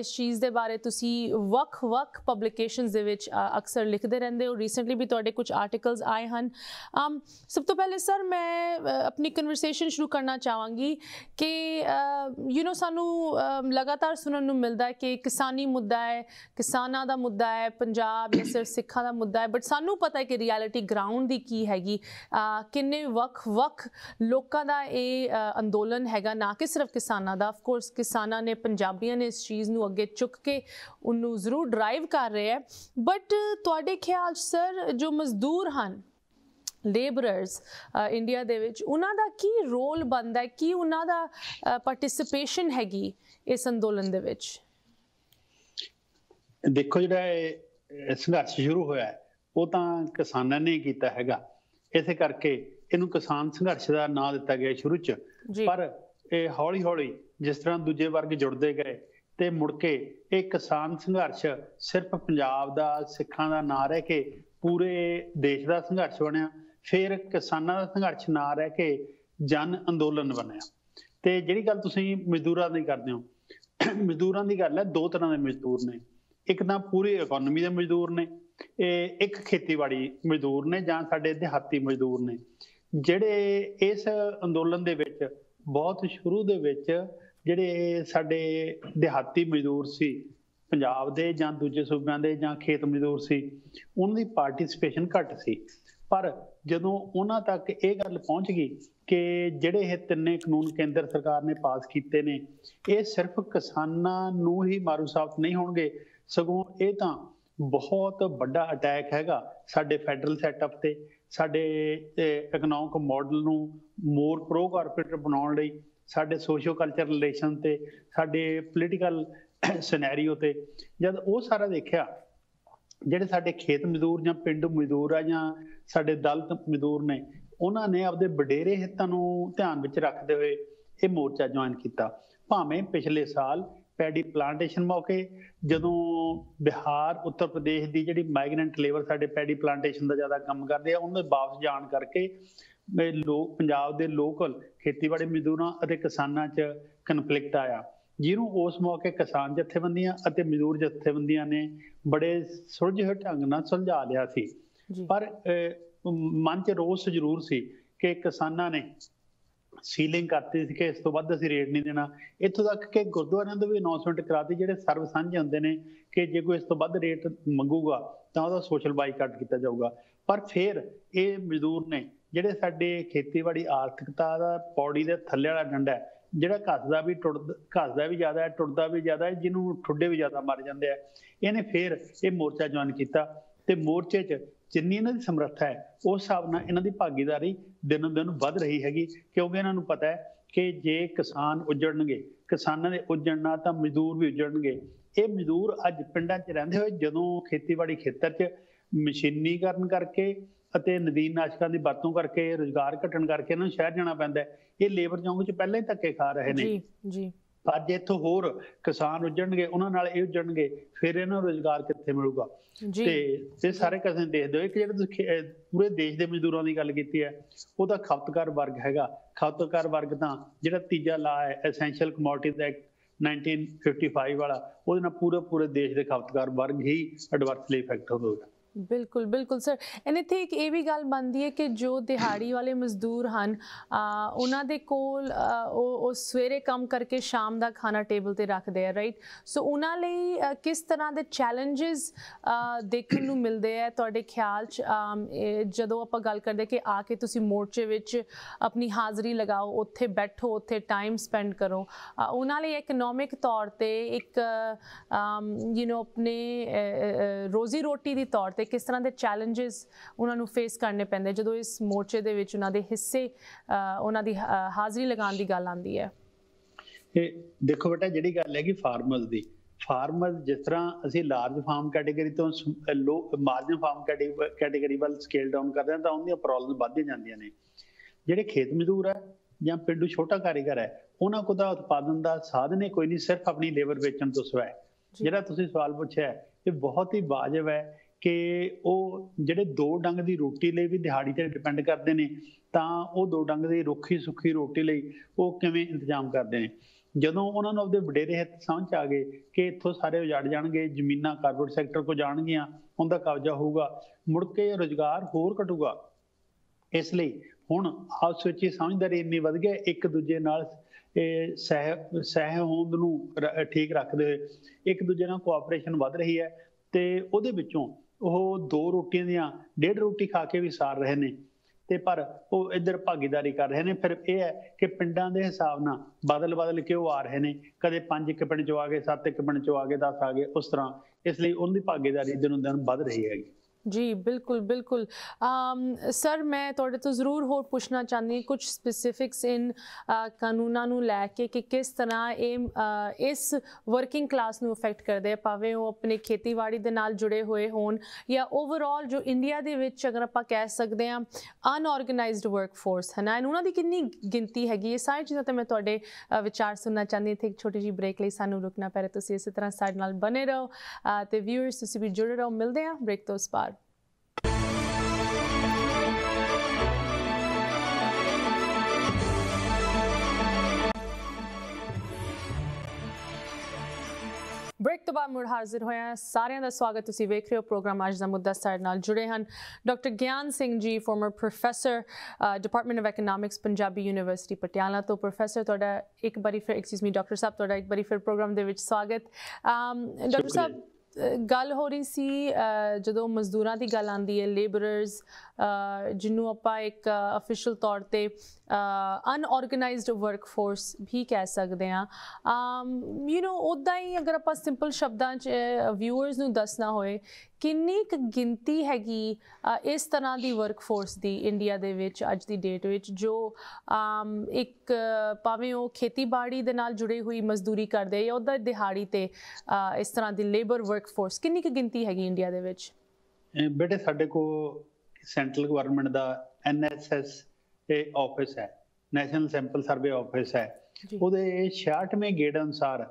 ਇਸ ਚੀਜ਼ ਦੇ ਬਾਰੇ ਤੁਸੀਂ ਵੱਖ-ਵੱਖ ਪਬਲਿਕੇਸ਼ਨਸ ਦੇ ਵਿੱਚ ਅਕਸਰ ਲਿਖਦੇ ਰਹਿੰਦੇ ਹੋ ਰੀਸੈਂਟਲੀ ਵੀ ਤੁਹਾਡੇ ਕੁਝ ਆਰਟੀਕਲਸ ਆਏ ਹਨ um, ਸਭ ਤੋਂ ਪਹਿਲੇ ਸਰ ਮੈਂ ਆਪਣੀ ਕਨਵਰਸੇਸ਼ਨ ਸ਼ੁਰੂ ਕਰਨਾ ਚਾਹਾਂਗੀ ਕਿ ਯੂ نو ਸਾਨੂੰ ਲਗਾਤਾਰ ਸੁਣਨ ਨੂੰ ਮਿਲਦਾ ਹੈ ਕਿ ਕਿਸਾਨੀ ਮੁੱਦਾ ਹੈ ਕਿਸਾਨਾਂ ਦਾ ਮੁੱਦਾ ਹੈ ਪੰਜਾਬ ਜਾਂ ਸਿਰ ਸਿੱਖਾਂ ਦਾ ਮੁੱਦਾ ਹੈ ਬਟ ਸਾਨੂੰ ਪਤਾ ਹੈ ਕਿ ਰਿਐਲਿਟੀ ਗਰਾਊਂਡ ਦੀ ਕੀ ਹੈਗੀ ਕਿੰਨੇ ਵੱਖ-ਵੱਖ ਲੋਕਾਂ ਦਾ ਇਹ ਅੰਦੋਲਨ ਹੈਗਾ ਨਾ ਕਿ ਸਿਰਫ ਕਿਸਾਨਾਂ ਦਾ ਆਫ ਕੋਰਸ ਕਿਸਾਨਾਂ ਨੇ ਪੰਜਾਬੀਆਂ ਨੇ ਇਸ ਚੀਜ਼ ਨੂੰ ਅੱਗੇ ਚੁੱਕ ਕੇ ਉਹਨੂੰ ਜ਼ਰੂਰ ਡਰਾਈਵ ਕਰ ਰਿਹਾ ਹੈ ਬਟ ਤੁਹਾਡੇ ਖਿਆਲ ਸਰ ਜੋ ਮਜ਼ਦੂਰ ਹਨ ਲੇਬਰਰਸ ਇੰਡੀਆ ਦੇ ਵਿੱਚ ਉਹਨਾਂ ਦਾ ਕੀ ਰੋਲ ਬਣਦਾ ਹੈ ਕੀ ਉਹਨਾਂ ਦਾ ਪਾਰਟਿਸਿਪੇਸ਼ਨ ਹੈਗੀ ਇਸ ਅੰਦੋਲਨ ਦੇ ਵਿੱਚ
ਦੇਖੋ ਜਿਹੜਾ ਇਹ ਸੰਘਰਸ਼ ਸ਼ੁਰੂ ਹੋਇਆ ਹੈ ਉਹ ਤਾਂ ਕਿਸਾਨਾਂ ਨੇ ਕੀਤਾ ਹੈਗਾ ਇਸੇ ਕਰਕੇ ਇਹਨੂੰ ਕਿਸਾਨ ਸੰਘਰਸ਼ ਦਾ ਨਾਮ ਦਿੱਤਾ ਗਿਆ ਸ਼ੁਰੂ ਚ ਪਰ ਇਹ ਹੌਲੀ ਹੌਲੀ ਜਿਸ ਤਰ੍ਹਾਂ ਦੂਜੇ ਵਰਗ ਜੁੜਦੇ ਗਏ ਤੇ ਮੁੜ ਕੇ ਇਹ ਕਿਸਾਨ ਸੰਘਰਸ਼ ਸਿਰਫ ਪੰਜਾਬ ਦਾ ਸਿੱਖਾਂ ਦਾ ਨਾਂ ਰਹਿ ਕੇ ਪੂਰੇ ਦੇਸ਼ ਦਾ ਸੰਘਰਸ਼ ਬਣਿਆ ਫਿਰ ਕਿਸਾਨਾਂ ਦਾ ਸੰਘਰਸ਼ ਨਾ ਰਹਿ ਕੇ ਜਨ ਅੰਦੋਲਨ ਬਣਿਆ ਤੇ ਜਿਹੜੀ ਗੱਲ ਤੁਸੀਂ ਮਜ਼ਦੂਰਾਂ ਦੀ ਕਰਦੇ ਹੋ ਮਜ਼ਦੂਰਾਂ ਦੀ ਗੱਲ ਹੈ ਦੋ ਤਰ੍ਹਾਂ ਦੇ ਮਜ਼ਦੂਰ ਨੇ ਇੱਕ ਤਾਂ ਪੂਰੀ ਇਕਨੋਮੀ ਦੇ ਮਜ਼ਦੂਰ ਨੇ ਇਹ ਇੱਕ ਖੇਤੀਬਾੜੀ ਮਜ਼ਦੂਰ ਨੇ ਜਾਂ ਸਾਡੇ ਦਿਹਾਤੀ ਮਜ਼ਦੂਰ ਨੇ ਜਿਹੜੇ ਇਸ ਅੰਦੋਲਨ ਦੇ ਵਿੱਚ ਬਹੁਤ ਸ਼ੁਰੂ ਦੇ ਵਿੱਚ ਜਿਹੜੇ ਸਾਡੇ ਦਿਹਾਤੀ ਮਜ਼ਦੂਰ ਸੀ ਪੰਜਾਬ ਦੇ ਜਾਂ ਦੂਜੇ ਸੂਬਿਆਂ ਦੇ ਜਾਂ ਖੇਤ ਮਜ਼ਦੂਰ ਸੀ ਉਹਨਾਂ ਦੀ ਪਾਰਟਿਸਿਪੇਸ਼ਨ ਘੱਟ ਸੀ ਪਰ ਜਦੋਂ ਉਹਨਾਂ ਤੱਕ ਇਹ ਗੱਲ ਪਹੁੰਚ ਗਈ ਕਿ ਜਿਹੜੇ ਇਹ ਤਿੰਨੇ ਕਾਨੂੰਨ ਕੇਂਦਰ ਸਰਕਾਰ ਨੇ ਪਾਸ ਕੀਤੇ ਨੇ ਇਹ ਸਿਰਫ ਕਿਸਾਨਾਂ ਨੂੰ ਹੀ ਮਾਰੂ ਸਾਫਤ ਨਹੀਂ ਹੋਣਗੇ ਸਗੋਂ ਇਹ ਤਾਂ ਬਹੁਤ ਵੱਡਾ ਅਟੈਕ ਹੈਗਾ ਸਾਡੇ ਫੈਡਰਲ ਸੈਟਅਪ ਤੇ ਸਾਡੇ ਇਕਨੋਮਿਕ ਮਾਡਲ ਨੂੰ ਮੋਰ ਪ੍ਰੋ ਕਾਰਪੋਰੇਟ ਬਣਾਉਣ ਲਈ ਸਾਡੇ ਸੋਸ਼ੀਓ ਕਲਚਰ ਰਿਲੇਸ਼ਨ ਤੇ ਸਾਡੇ ਪੋਲੀਟੀਕਲ ਸਿਨੈਰੀਓ ਤੇ ਜਦ ਉਹ ਸਾਰਾ ਦੇਖਿਆ ਜਿਹੜੇ ਸਾਡੇ ਖੇਤ ਮਜ਼ਦੂਰ ਜਾਂ ਪਿੰਡ ਮਜ਼ਦੂਰ ਆ ਜਾਂ ਸਾਡੇ ਦਲਤ ਮਜ਼ਦੂਰ ਨੇ ਉਹਨਾਂ ਨੇ ਆਪਦੇ ਵਡੇਰੇ ਹਿੱਤਾਂ ਨੂੰ ਧਿਆਨ ਵਿੱਚ ਰੱਖਦੇ ਹੋਏ ਇਹ ਮੋਰਚਾ ਜੁਆਇਨ ਕੀਤਾ ਭਾਵੇਂ ਪਿਛਲੇ ਸਾਲ ਪੈਡੀ ਪਲਾਂਟੇਸ਼ਨ ਮੌਕੇ ਜਦੋਂ ਬਿਹਾਰ ਉੱਤਰ ਪ੍ਰਦੇਸ਼ ਦੀ ਜਿਹੜੀ ਮਾਈਗ੍ਰੈਂਟ ਲੇਬਰ ਸਾਡੇ ਪੈਡੀ ਪਲਾਂਟੇਸ਼ਨ ਦਾ ਜ਼ਿਆਦਾ ਕੰਮ ਕਰਦੇ ਆ ਉਹਨਾਂ ਦੇ ਵਾਪਸ ਜਾਣ ਕਰਕੇ ਲੋਕ ਪੰਜਾਬ ਦੇ ਲੋਕਲ ਖੇਤੀਬਾੜੀ ਮਜ਼ਦੂਰਾਂ ਅਤੇ ਕਿਸਾਨਾਂ 'ਚ ਕਨਫਲਿਕਟ ਆਇਆ ਜਿਹਨੂੰ ਉਸ ਮੌਕੇ ਕਿਸਾਨ ਜਥੇਬੰਦੀਆਂ ਅਤੇ ਮਜ਼ਦੂਰ ਜਥੇਬੰਦੀਆਂ ਨੇ ਬੜੇ ਸੁਲਝੇ ਢੰਗ ਨਾਲ ਸੁਲਝਾ ਲਿਆ ਸੀ ਪਰ ਮਨ 'ਚ ਰੋਸ ਜ਼ਰੂਰ ਸੀ ਕਿ ਕਿਸਾਨਾਂ ਨੇ ਸੀਲਿੰਗ ਕਰਤੀ ਸੀ ਕਿ ਇਸ ਤੋਂ ਵੱਧ ਅਸੀਂ ਰੇਟ ਨਹੀਂ ਦੇਣਾ ਇੱਥੋਂ ਤੱਕ ਕਿ ਗੁਰਦੁਆਰਿਆਂ ਤੋਂ ਵੀ ਅਨਾਉਂਸਮੈਂਟ ਕਰਾਤੀ ਜਿਹੜੇ ਸਰਵ ਸਾਂਝੇ ਹੁੰਦੇ ਨੇ ਕਿ ਜੇ ਕੋਈ ਇਸ ਤੋਂ ਵੱਧ ਰੇਟ ਮੰਗੂਗਾ ਤਾਂ ਉਹਦਾ ਸੋਸ਼ਲ ਬਾਈਕਾਟ ਕੀਤਾ ਜਾਊਗਾ ਪਰ ਫਿਰ ਇਹ ਮਜ਼ਦੂਰ ਨੇ ਜਿਹੜੇ ਸਾਡੇ ਖੇਤੀਬਾੜੀ ਆਰਥਿਕਤਾ ਦਾ ਪੌੜੀ ਦੇ ਥੱਲੇ ਵਾਲਾ ਡੰਡਾ ਹੈ ਜਿਹੜਾ ਘਸਦਾ ਵੀ ਟੁੱਟ ਘਸਦਾ ਵੀ ਜ਼ਿਆਦਾ ਹੈ ਟੁੱਟਦਾ ਵੀ ਜ਼ਿਆਦਾ ਹੈ ਜਿਹਨੂੰ ਠੁੱਡੇ ਵੀ ਜ਼ਿਆਦਾ ਮਰ ਜਾਂਦੇ ਆ ਇਹਨੇ ਫੇਰ ਇਹ ਮੋਰਚਾ ਜੁਆਇਨ ਕੀਤਾ ਤੇ ਮੋਰਚੇ 'ਚ ਜਿੰਨੀ ਇਹਨਾਂ ਦੀ ਸਮਰੱਥਾ ਹੈ ਉਸ ਹਿਸਾਬ ਨਾਲ ਇਹਨਾਂ ਦੀ ਭਾਗੀਦਾਰੀ ਦਿਨੋਂ ਦਿਨ ਵੱਧ ਰਹੀ ਹੈਗੀ ਕਿਉਂਕਿ ਇਹਨਾਂ ਨੂੰ ਪਤਾ ਹੈ ਕਿ ਜੇ ਕਿਸਾਨ ਉਜੜਨਗੇ ਕਿਸਾਨਾਂ ਦੇ ਉਜੜਨਾ ਤਾਂ ਮਜ਼ਦੂਰ ਵੀ ਉਜੜਨਗੇ ਇਹ ਮਜ਼ਦੂਰ ਅੱਜ ਪਿੰਡਾਂ 'ਚ ਰਹਿੰਦੇ ਹੋਏ ਜਦੋਂ ਖੇਤੀਬਾੜੀ ਖੇਤਰ 'ਚ ਮਸ਼ੀਨੀਕਰਨ ਕਰਕੇ ਅਤੇ ਨਵੀਨ ਨਾਸ਼ਕਾਂ ਦੀ ਵਰਤੋਂ ਕਰਕੇ ਰੋਜ਼ਗਾਰ ਘਟਣ ਕਰਕੇ ਇਹਨਾਂ ਨੂੰ ਸ਼ਹਿਰ ਜਾਣਾ ਪੈਂਦਾ ਇਹ ਲੇਬਰ ਚੌਂਕ ਵਿੱਚ ਪਹਿਲਾਂ ਹੀ ਧੱਕੇ ਖਾ ਰਹੇ ਨੇ ਜੀ ਜੀ ਪਰ ਜੇ ਇੱਥੋਂ ਹੋਰ ਕਿਸਾਨ ਉੱਜਣਗੇ ਉਹਨਾਂ ਨਾਲ ਇਹ ਉੱਜਣਗੇ ਫਿਰ ਇਹਨਾਂ ਨੂੰ ਰੋਜ਼ਗਾਰ ਕਿੱਥੇ ਮਿਲੂਗਾ ਤੇ ਇਹ ਸਾਰੇ ਕਸੇ ਦੇਖਦੇ ਹੋ ਇੱਕ ਜਿਹੜਾ ਤੁਸੀਂ ਪੂਰੇ ਦੇਸ਼ ਦੇ ਮਜ਼ਦੂਰਾਂ ਦੀ ਗੱਲ ਕੀਤੀ ਹੈ ਉਹ ਤਾਂ ਖਪਤਕਾਰ ਵਰਗ ਹੈਗਾ ਖਪਤਕਾਰ ਵਰਗ ਤਾਂ ਜਿਹੜਾ ਤੀਜਾ ਲਾ ਹੈ ਐਸੈਂਸ਼ੀਅਲ ਕਮੋਡਿਟੀ ਦਾ 1955 ਵਾਲਾ ਉਹਦੇ ਨਾਲ ਪੂਰੇ ਪੂਰੇ ਦੇਸ਼ ਦੇ ਖਪਤਕਾਰ ਵਰਗ ਹੀ ਐਡਵਰਸਲੀ ਇਫੈਕਟ ਹੋਊਗਾ
ਬਿਲਕੁਲ ਬਿਲਕੁਲ ਸਰ ਐਂਡ ਇੱਥੇ ਇੱਕ ਇਹ ਵੀ ਗੱਲ ਬਣਦੀ ਹੈ ਕਿ ਜੋ ਦਿਹਾੜੀ ਵਾਲੇ ਮਜ਼ਦੂਰ ਹਨ ਉਹਨਾਂ ਦੇ ਕੋਲ ਉਹ ਉਹ ਸਵੇਰੇ ਕੰਮ ਕਰਕੇ ਸ਼ਾਮ ਦਾ ਖਾਣਾ ਟੇਬਲ ਤੇ ਰੱਖਦੇ ਆ ਰਾਈਟ ਸੋ ਉਹਨਾਂ ਲਈ ਕਿਸ ਤਰ੍ਹਾਂ ਦੇ ਚੈਲੰਜਸ ਦੇਖਣ ਨੂੰ ਮਿਲਦੇ ਆ ਤੁਹਾਡੇ ਖਿਆਲ ਚ ਜਦੋਂ ਆਪਾਂ ਗੱਲ ਕਰਦੇ ਕਿ ਆ ਕੇ ਤੁਸੀਂ ਮੋਰਚੇ ਵਿੱਚ ਆਪਣੀ ਹਾਜ਼ਰੀ ਲਗਾਓ ਉੱਥੇ ਬੈਠੋ ਉੱਥੇ ਟਾਈਮ ਸਪੈਂਡ ਕਰੋ ਉਹਨਾਂ ਲਈ ਇਕਨੋਮਿਕ ਤੌਰ ਤੇ ਇੱਕ ਯੂ نو ਆਪਣੇ ਰੋਜ਼ੀ ਰੋਟੀ ਦੀ ਤੌਰ ਤੇ ਤੇ ਕਿਸ ਤਰ੍ਹਾਂ ਦੇ ਚੈਲੰਜਸ ਉਹਨਾਂ ਨੂੰ ਫੇਸ ਕਰਨੇ ਪੈਂਦੇ ਜਦੋਂ ਇਸ ਮੋਰਚੇ ਦੇ ਵਿੱਚ ਉਹਨਾਂ ਦੇ ਹਿੱਸੇ ਉਹਨਾਂ ਦੀ ਹਾਜ਼ਰੀ ਲਗਾਉਣ ਦੀ ਗੱਲ ਆਉਂਦੀ ਹੈ
ਇਹ ਦੇਖੋ ਬੇਟਾ ਜਿਹੜੀ ਗੱਲ ਹੈ ਕਿ ਫਾਰਮਰਸ ਦੀ ਫਾਰਮਰ ਜਿਸ ਤਰ੍ਹਾਂ ਅਸੀਂ ਲਾਰਜ ਫਾਰਮ ਕੈਟਾਗਰੀ ਤੋਂ ਲੋ ਮਾਰਜਨ ਫਾਰਮ ਕੈਟਾਗਰੀ ਵੱਲ ਸਕੇਲ ਡਾਊਨ ਕਰਦੇ ਹਾਂ ਤਾਂ ਦੀਆਂ ਪ੍ਰੋਬਲਮ ਵੱਧਦੀਆਂ ਜਾਂਦੀਆਂ ਨੇ ਜਿਹੜੇ ਖੇਤ ਮਜ਼ਦੂਰ ਆ ਜਾਂ ਪਿੰਡੂ ਛੋਟਾ ਕਾਰੀਗਰ ਹੈ ਉਹਨਾਂ ਕੋਲ ਦਾ ਉਤਪਾਦਨ ਦਾ ਸਾਧਨ ਹੀ ਕੋਈ ਨਹੀਂ ਸਿਰਫ ਆਪਣੀ ਲੇਬਰ ਵੇਚਣ ਤੋਂ ਸਿਵਾਏ ਜਿਹੜਾ ਤੁਸੀਂ ਸਵਾਲ ਪੁੱਛਿਆ ਇਹ ਬਹੁਤ ਹੀ ਵਾਜਬ ਹੈ ਕਿ ਉਹ ਜਿਹੜੇ ਦੋ ਡੰਗ ਦੀ ਰੋਟੀ ਲਈ ਵੀ ਦਿਹਾੜੀ ਤੇ ਡਿਪੈਂਡ ਕਰਦੇ ਨੇ ਤਾਂ ਉਹ ਦੋ ਡੰਗ ਦੀ ਰੁੱਖੀ ਸੁੱਖੀ ਰੋਟੀ ਲਈ ਉਹ ਕਿਵੇਂ ਇੰਤਜ਼ਾਮ ਕਰਦੇ ਨੇ ਜਦੋਂ ਉਹਨਾਂ ਨੂੰ ਆਪਦੇ ਵਡੇਰੇ ਹੱਥ ਸਮਝ ਆ ਗਏ ਕਿ ਇੱਥੋਂ ਸਾਰੇ ਉਜੜ ਜਾਣਗੇ ਜ਼ਮੀਨਾਂ ਕਾਰਪੋਰੇਟ ਸੈਕਟਰ ਕੋ ਜਾਣਗੀਆਂ ਉਹਦਾ ਕਬਜ਼ਾ ਹੋਊਗਾ ਮੁੜ ਕੇ ਰੋਜ਼ਗਾਰ ਹੋਰ ਘਟੂਗਾ ਇਸ ਲਈ ਹੁਣ ਆਪਸ ਵਿੱਚ ਹੀ ਸਮਝਦਾਰੀ ਇੰਨੀ ਵਧ ਗਈ ਇੱਕ ਦੂਜੇ ਨਾਲ ਇਹ ਸਹਿ ਸਹਿ ਹੋਂਦ ਨੂੰ ਠੀਕ ਰੱਖਦੇ ਹੋਏ ਇੱਕ ਦੂਜੇ ਨਾਲ ਕੋਆਪਰੇਸ਼ਨ ਵਧ ਰਹੀ ਹੈ ਤੇ ਉਹਦੇ ਵਿੱਚੋਂ ਉਹ ਦੋ ਰੋਟੀਆਂ ਦੀਆਂ ਡੇਢ ਰੋਟੀ ਖਾ ਕੇ ਵੀ ਸਾਰ ਰਹੇ ਨੇ ਤੇ ਪਰ ਉਹ ਇੱਧਰ ਭਾਗੀਦਾਰੀ ਕਰ ਰਹੇ ਨੇ ਫਿਰ ਇਹ ਹੈ ਕਿ ਪਿੰਡਾਂ ਦੇ ਹਿਸਾਬ ਨਾਲ ਬਦਲ ਬਦਲ ਕੇ ਉਹ ਆ ਰਹੇ ਨੇ ਕਦੇ ਪੰਜ ਇੱਕ ਪਿੰਡ ਚੋਂ ਆ ਗਏ ਸੱਤ ਇੱਕ ਪਿੰਡ ਚੋਂ ਆ ਗਏ 10 ਆ ਗਏ ਉਸ ਤਰ੍ਹਾਂ ਇਸ ਲਈ ਉਹਨਾਂ ਦੀ ਭਾਗੀਦਾਰੀ ਦਿਨੋਂ ਦਿਨ ਵੱਧ ਰਹੀ ਹੈਗੀ
ਜੀ ਬਿਲਕੁਲ ਬਿਲਕੁਲ ਸਰ ਮੈਂ ਤੁਹਾਡੇ ਤੋਂ ਜ਼ਰੂਰ ਹੋਰ ਪੁੱਛਣਾ ਚਾਹੁੰਦੀ ਹਾਂ ਕੁਝ ਸਪੈਸਿਫਿਕਸ ਇਨ ਕਾਨੂੰਨਾਂ ਨੂੰ ਲੈ ਕੇ ਕਿ ਕਿਸ ਤਰ੍ਹਾਂ ਇਹ ਇਸ ਵਰਕਿੰਗ ਕਲਾਸ ਨੂੰ ਅਫੈਕਟ ਕਰਦੇ ਆ ਭਾਵੇਂ ਉਹ ਆਪਣੇ ਖੇਤੀਬਾੜੀ ਦੇ ਨਾਲ ਜੁੜੇ ਹੋਏ ਹੋਣ ਜਾਂ ਓਵਰਆਲ ਜੋ ਇੰਡੀਆ ਦੇ ਵਿੱਚ ਅਗਰ ਆਪਾਂ ਕਹਿ ਸਕਦੇ ਆ ਅਨਆਰਗੇਨਾਈਜ਼ਡ ਵਰਕਫੋਰਸ ਹੈ ਨਾ ਇਹਨਾਂ ਦੀ ਕਿੰਨੀ ਗਿਣਤੀ ਹੈਗੀ ਇਹ ਸਾਰੀ ਚੀਜ਼ਾਂ ਤੇ ਮੈਂ ਤੁਹਾਡੇ ਵਿਚਾਰ ਸੁਣਨਾ ਚਾਹੁੰਦੀ ਹਾਂ ਇੱਕ ਛੋਟੀ ਜੀ ਬ੍ਰੇਕ ਲਈ ਸਾਨੂੰ ਰੁਕਣਾ ਪੈ ਰਿਹਾ ਤੁਸੀਂ ਇਸੇ ਤਰ੍ਹਾਂ ਸਾਡੇ ਨਾਲ ਬਨੇ ਰਹੋ ਤੇ ਵਿਊਅਰਸ ਤੁਸੀਂ ਵੀ ਜੁੜੇ ਰਹੋ ਮਿਲਦੇ ਆ ਬ੍ਰੇਕ ਤੋਂ ਬਾਅਦ ਬ੍ਰੇਕ ਤੋਂ ਬਾਅਦ ਮੁੜ ਹਾਜ਼ਰ ਹੋਇਆ ਸਾਰਿਆਂ ਦਾ ਸਵਾਗਤ ਤੁਸੀਂ ਵੇਖ ਰਹੇ ਹੋ ਪ੍ਰੋਗਰਾਮ ਅੱਜ ਦਾ ਮੁੱਦਾ ਸਾਡ ਨਾਲ ਜੁੜੇ ਹਨ doctor Gyan Singh ji former professor department of economics Punjabi university Patiala ਤੋਂ ਪ੍ਰੋਫੈਸਰ ਤੁਹਾਡਾ ਇੱਕ ਵਾਰੀ ਫਿਰ ਐਕਸਕਿਊਜ਼ ਮੀ ਡਾਕਟਰ ਸਾਹਿਬ ਤੁਹਾਡਾ ਇੱਕ ਵਾਰੀ ਫਿਰ ਪ੍ਰੋਗਰਾਮ ਦੇ ਵਿੱਚ ਸਵਾਗਤ ਅਮ ਡਾਕਟਰ ਸਾਹਿਬ ਗੱਲ ਹੋ ਰਹੀ ਸੀ ਜਦੋਂ ਮਜ਼ਦੂਰਾਂ ਦੀ ਗੱਲ ਆਂਦੀ ਹੈ ਲੇਬਰਰਸ ਜਿਹਨੂੰ ਆਪਾਂ ਇੱਕ ਅਫੀਸ਼ੀਅਲ ਤੌਰ ਤੇ ਅਨਆਰਗੇਨਾਈਜ਼ਡ ਵਰਕਫੋਰਸ ਵੀ ਕਹਿ ਸਕਦੇ ਆ ਯੂ نو ਉਦਾਂ ਹੀ ਅਗਰ ਆਪਾਂ ਸਿੰਪਲ ਸ਼ਬਦਾਂ 'ਚ ਵਿਊਅਰਸ ਨੂੰ ਦੱਸਣਾ ਹੋਏ ਕਿੰਨੀ ਕੁ ਗਿਣਤੀ ਹੈਗੀ ਇਸ ਤਰ੍ਹਾਂ ਦੀ ਵਰਕਫੋਰਸ ਦੀ ਇੰਡੀਆ ਦੇ ਵਿੱਚ ਅੱਜ ਦੀ ਡੇਟ ਵਿੱਚ ਜੋ ਇੱਕ ਭਾਵੇਂ ਉਹ ਖੇਤੀਬਾੜੀ ਦੇ ਨਾਲ ਜੁੜੀ ਹੋਈ ਮਜ਼ਦੂਰੀ ਕਰਦੇ ਜਾਂ ਉਹਦਾ ਦਿਹਾੜੀ ਤੇ ਇਸ ਤਰ੍ਹਾਂ ਦੀ ਲੇਬਰ ਵਰਕਫੋਰਸ ਕਿੰਨੀ ਕੁ ਗਿਣਤੀ ਹੈਗੀ ਇੰਡੀਆ ਦੇ ਵਿੱਚ
ਬੇਟੇ ਸਾਡੇ ਕੋ ਸੈਂਟਰਲ ਗਵਰਨਮੈਂਟ ਦਾ ਐਨਐਸਐਸ ਇਹ ਆਫਿਸ ਹੈ ਨੈਸ਼ਨਲ ਸੈਂਪਲ ਸਰਵੇ ਆਫਿਸ ਹੈ ਉਹਦੇ 66ਵੇਂ ਗੇੜ ਅਨਸਾਰ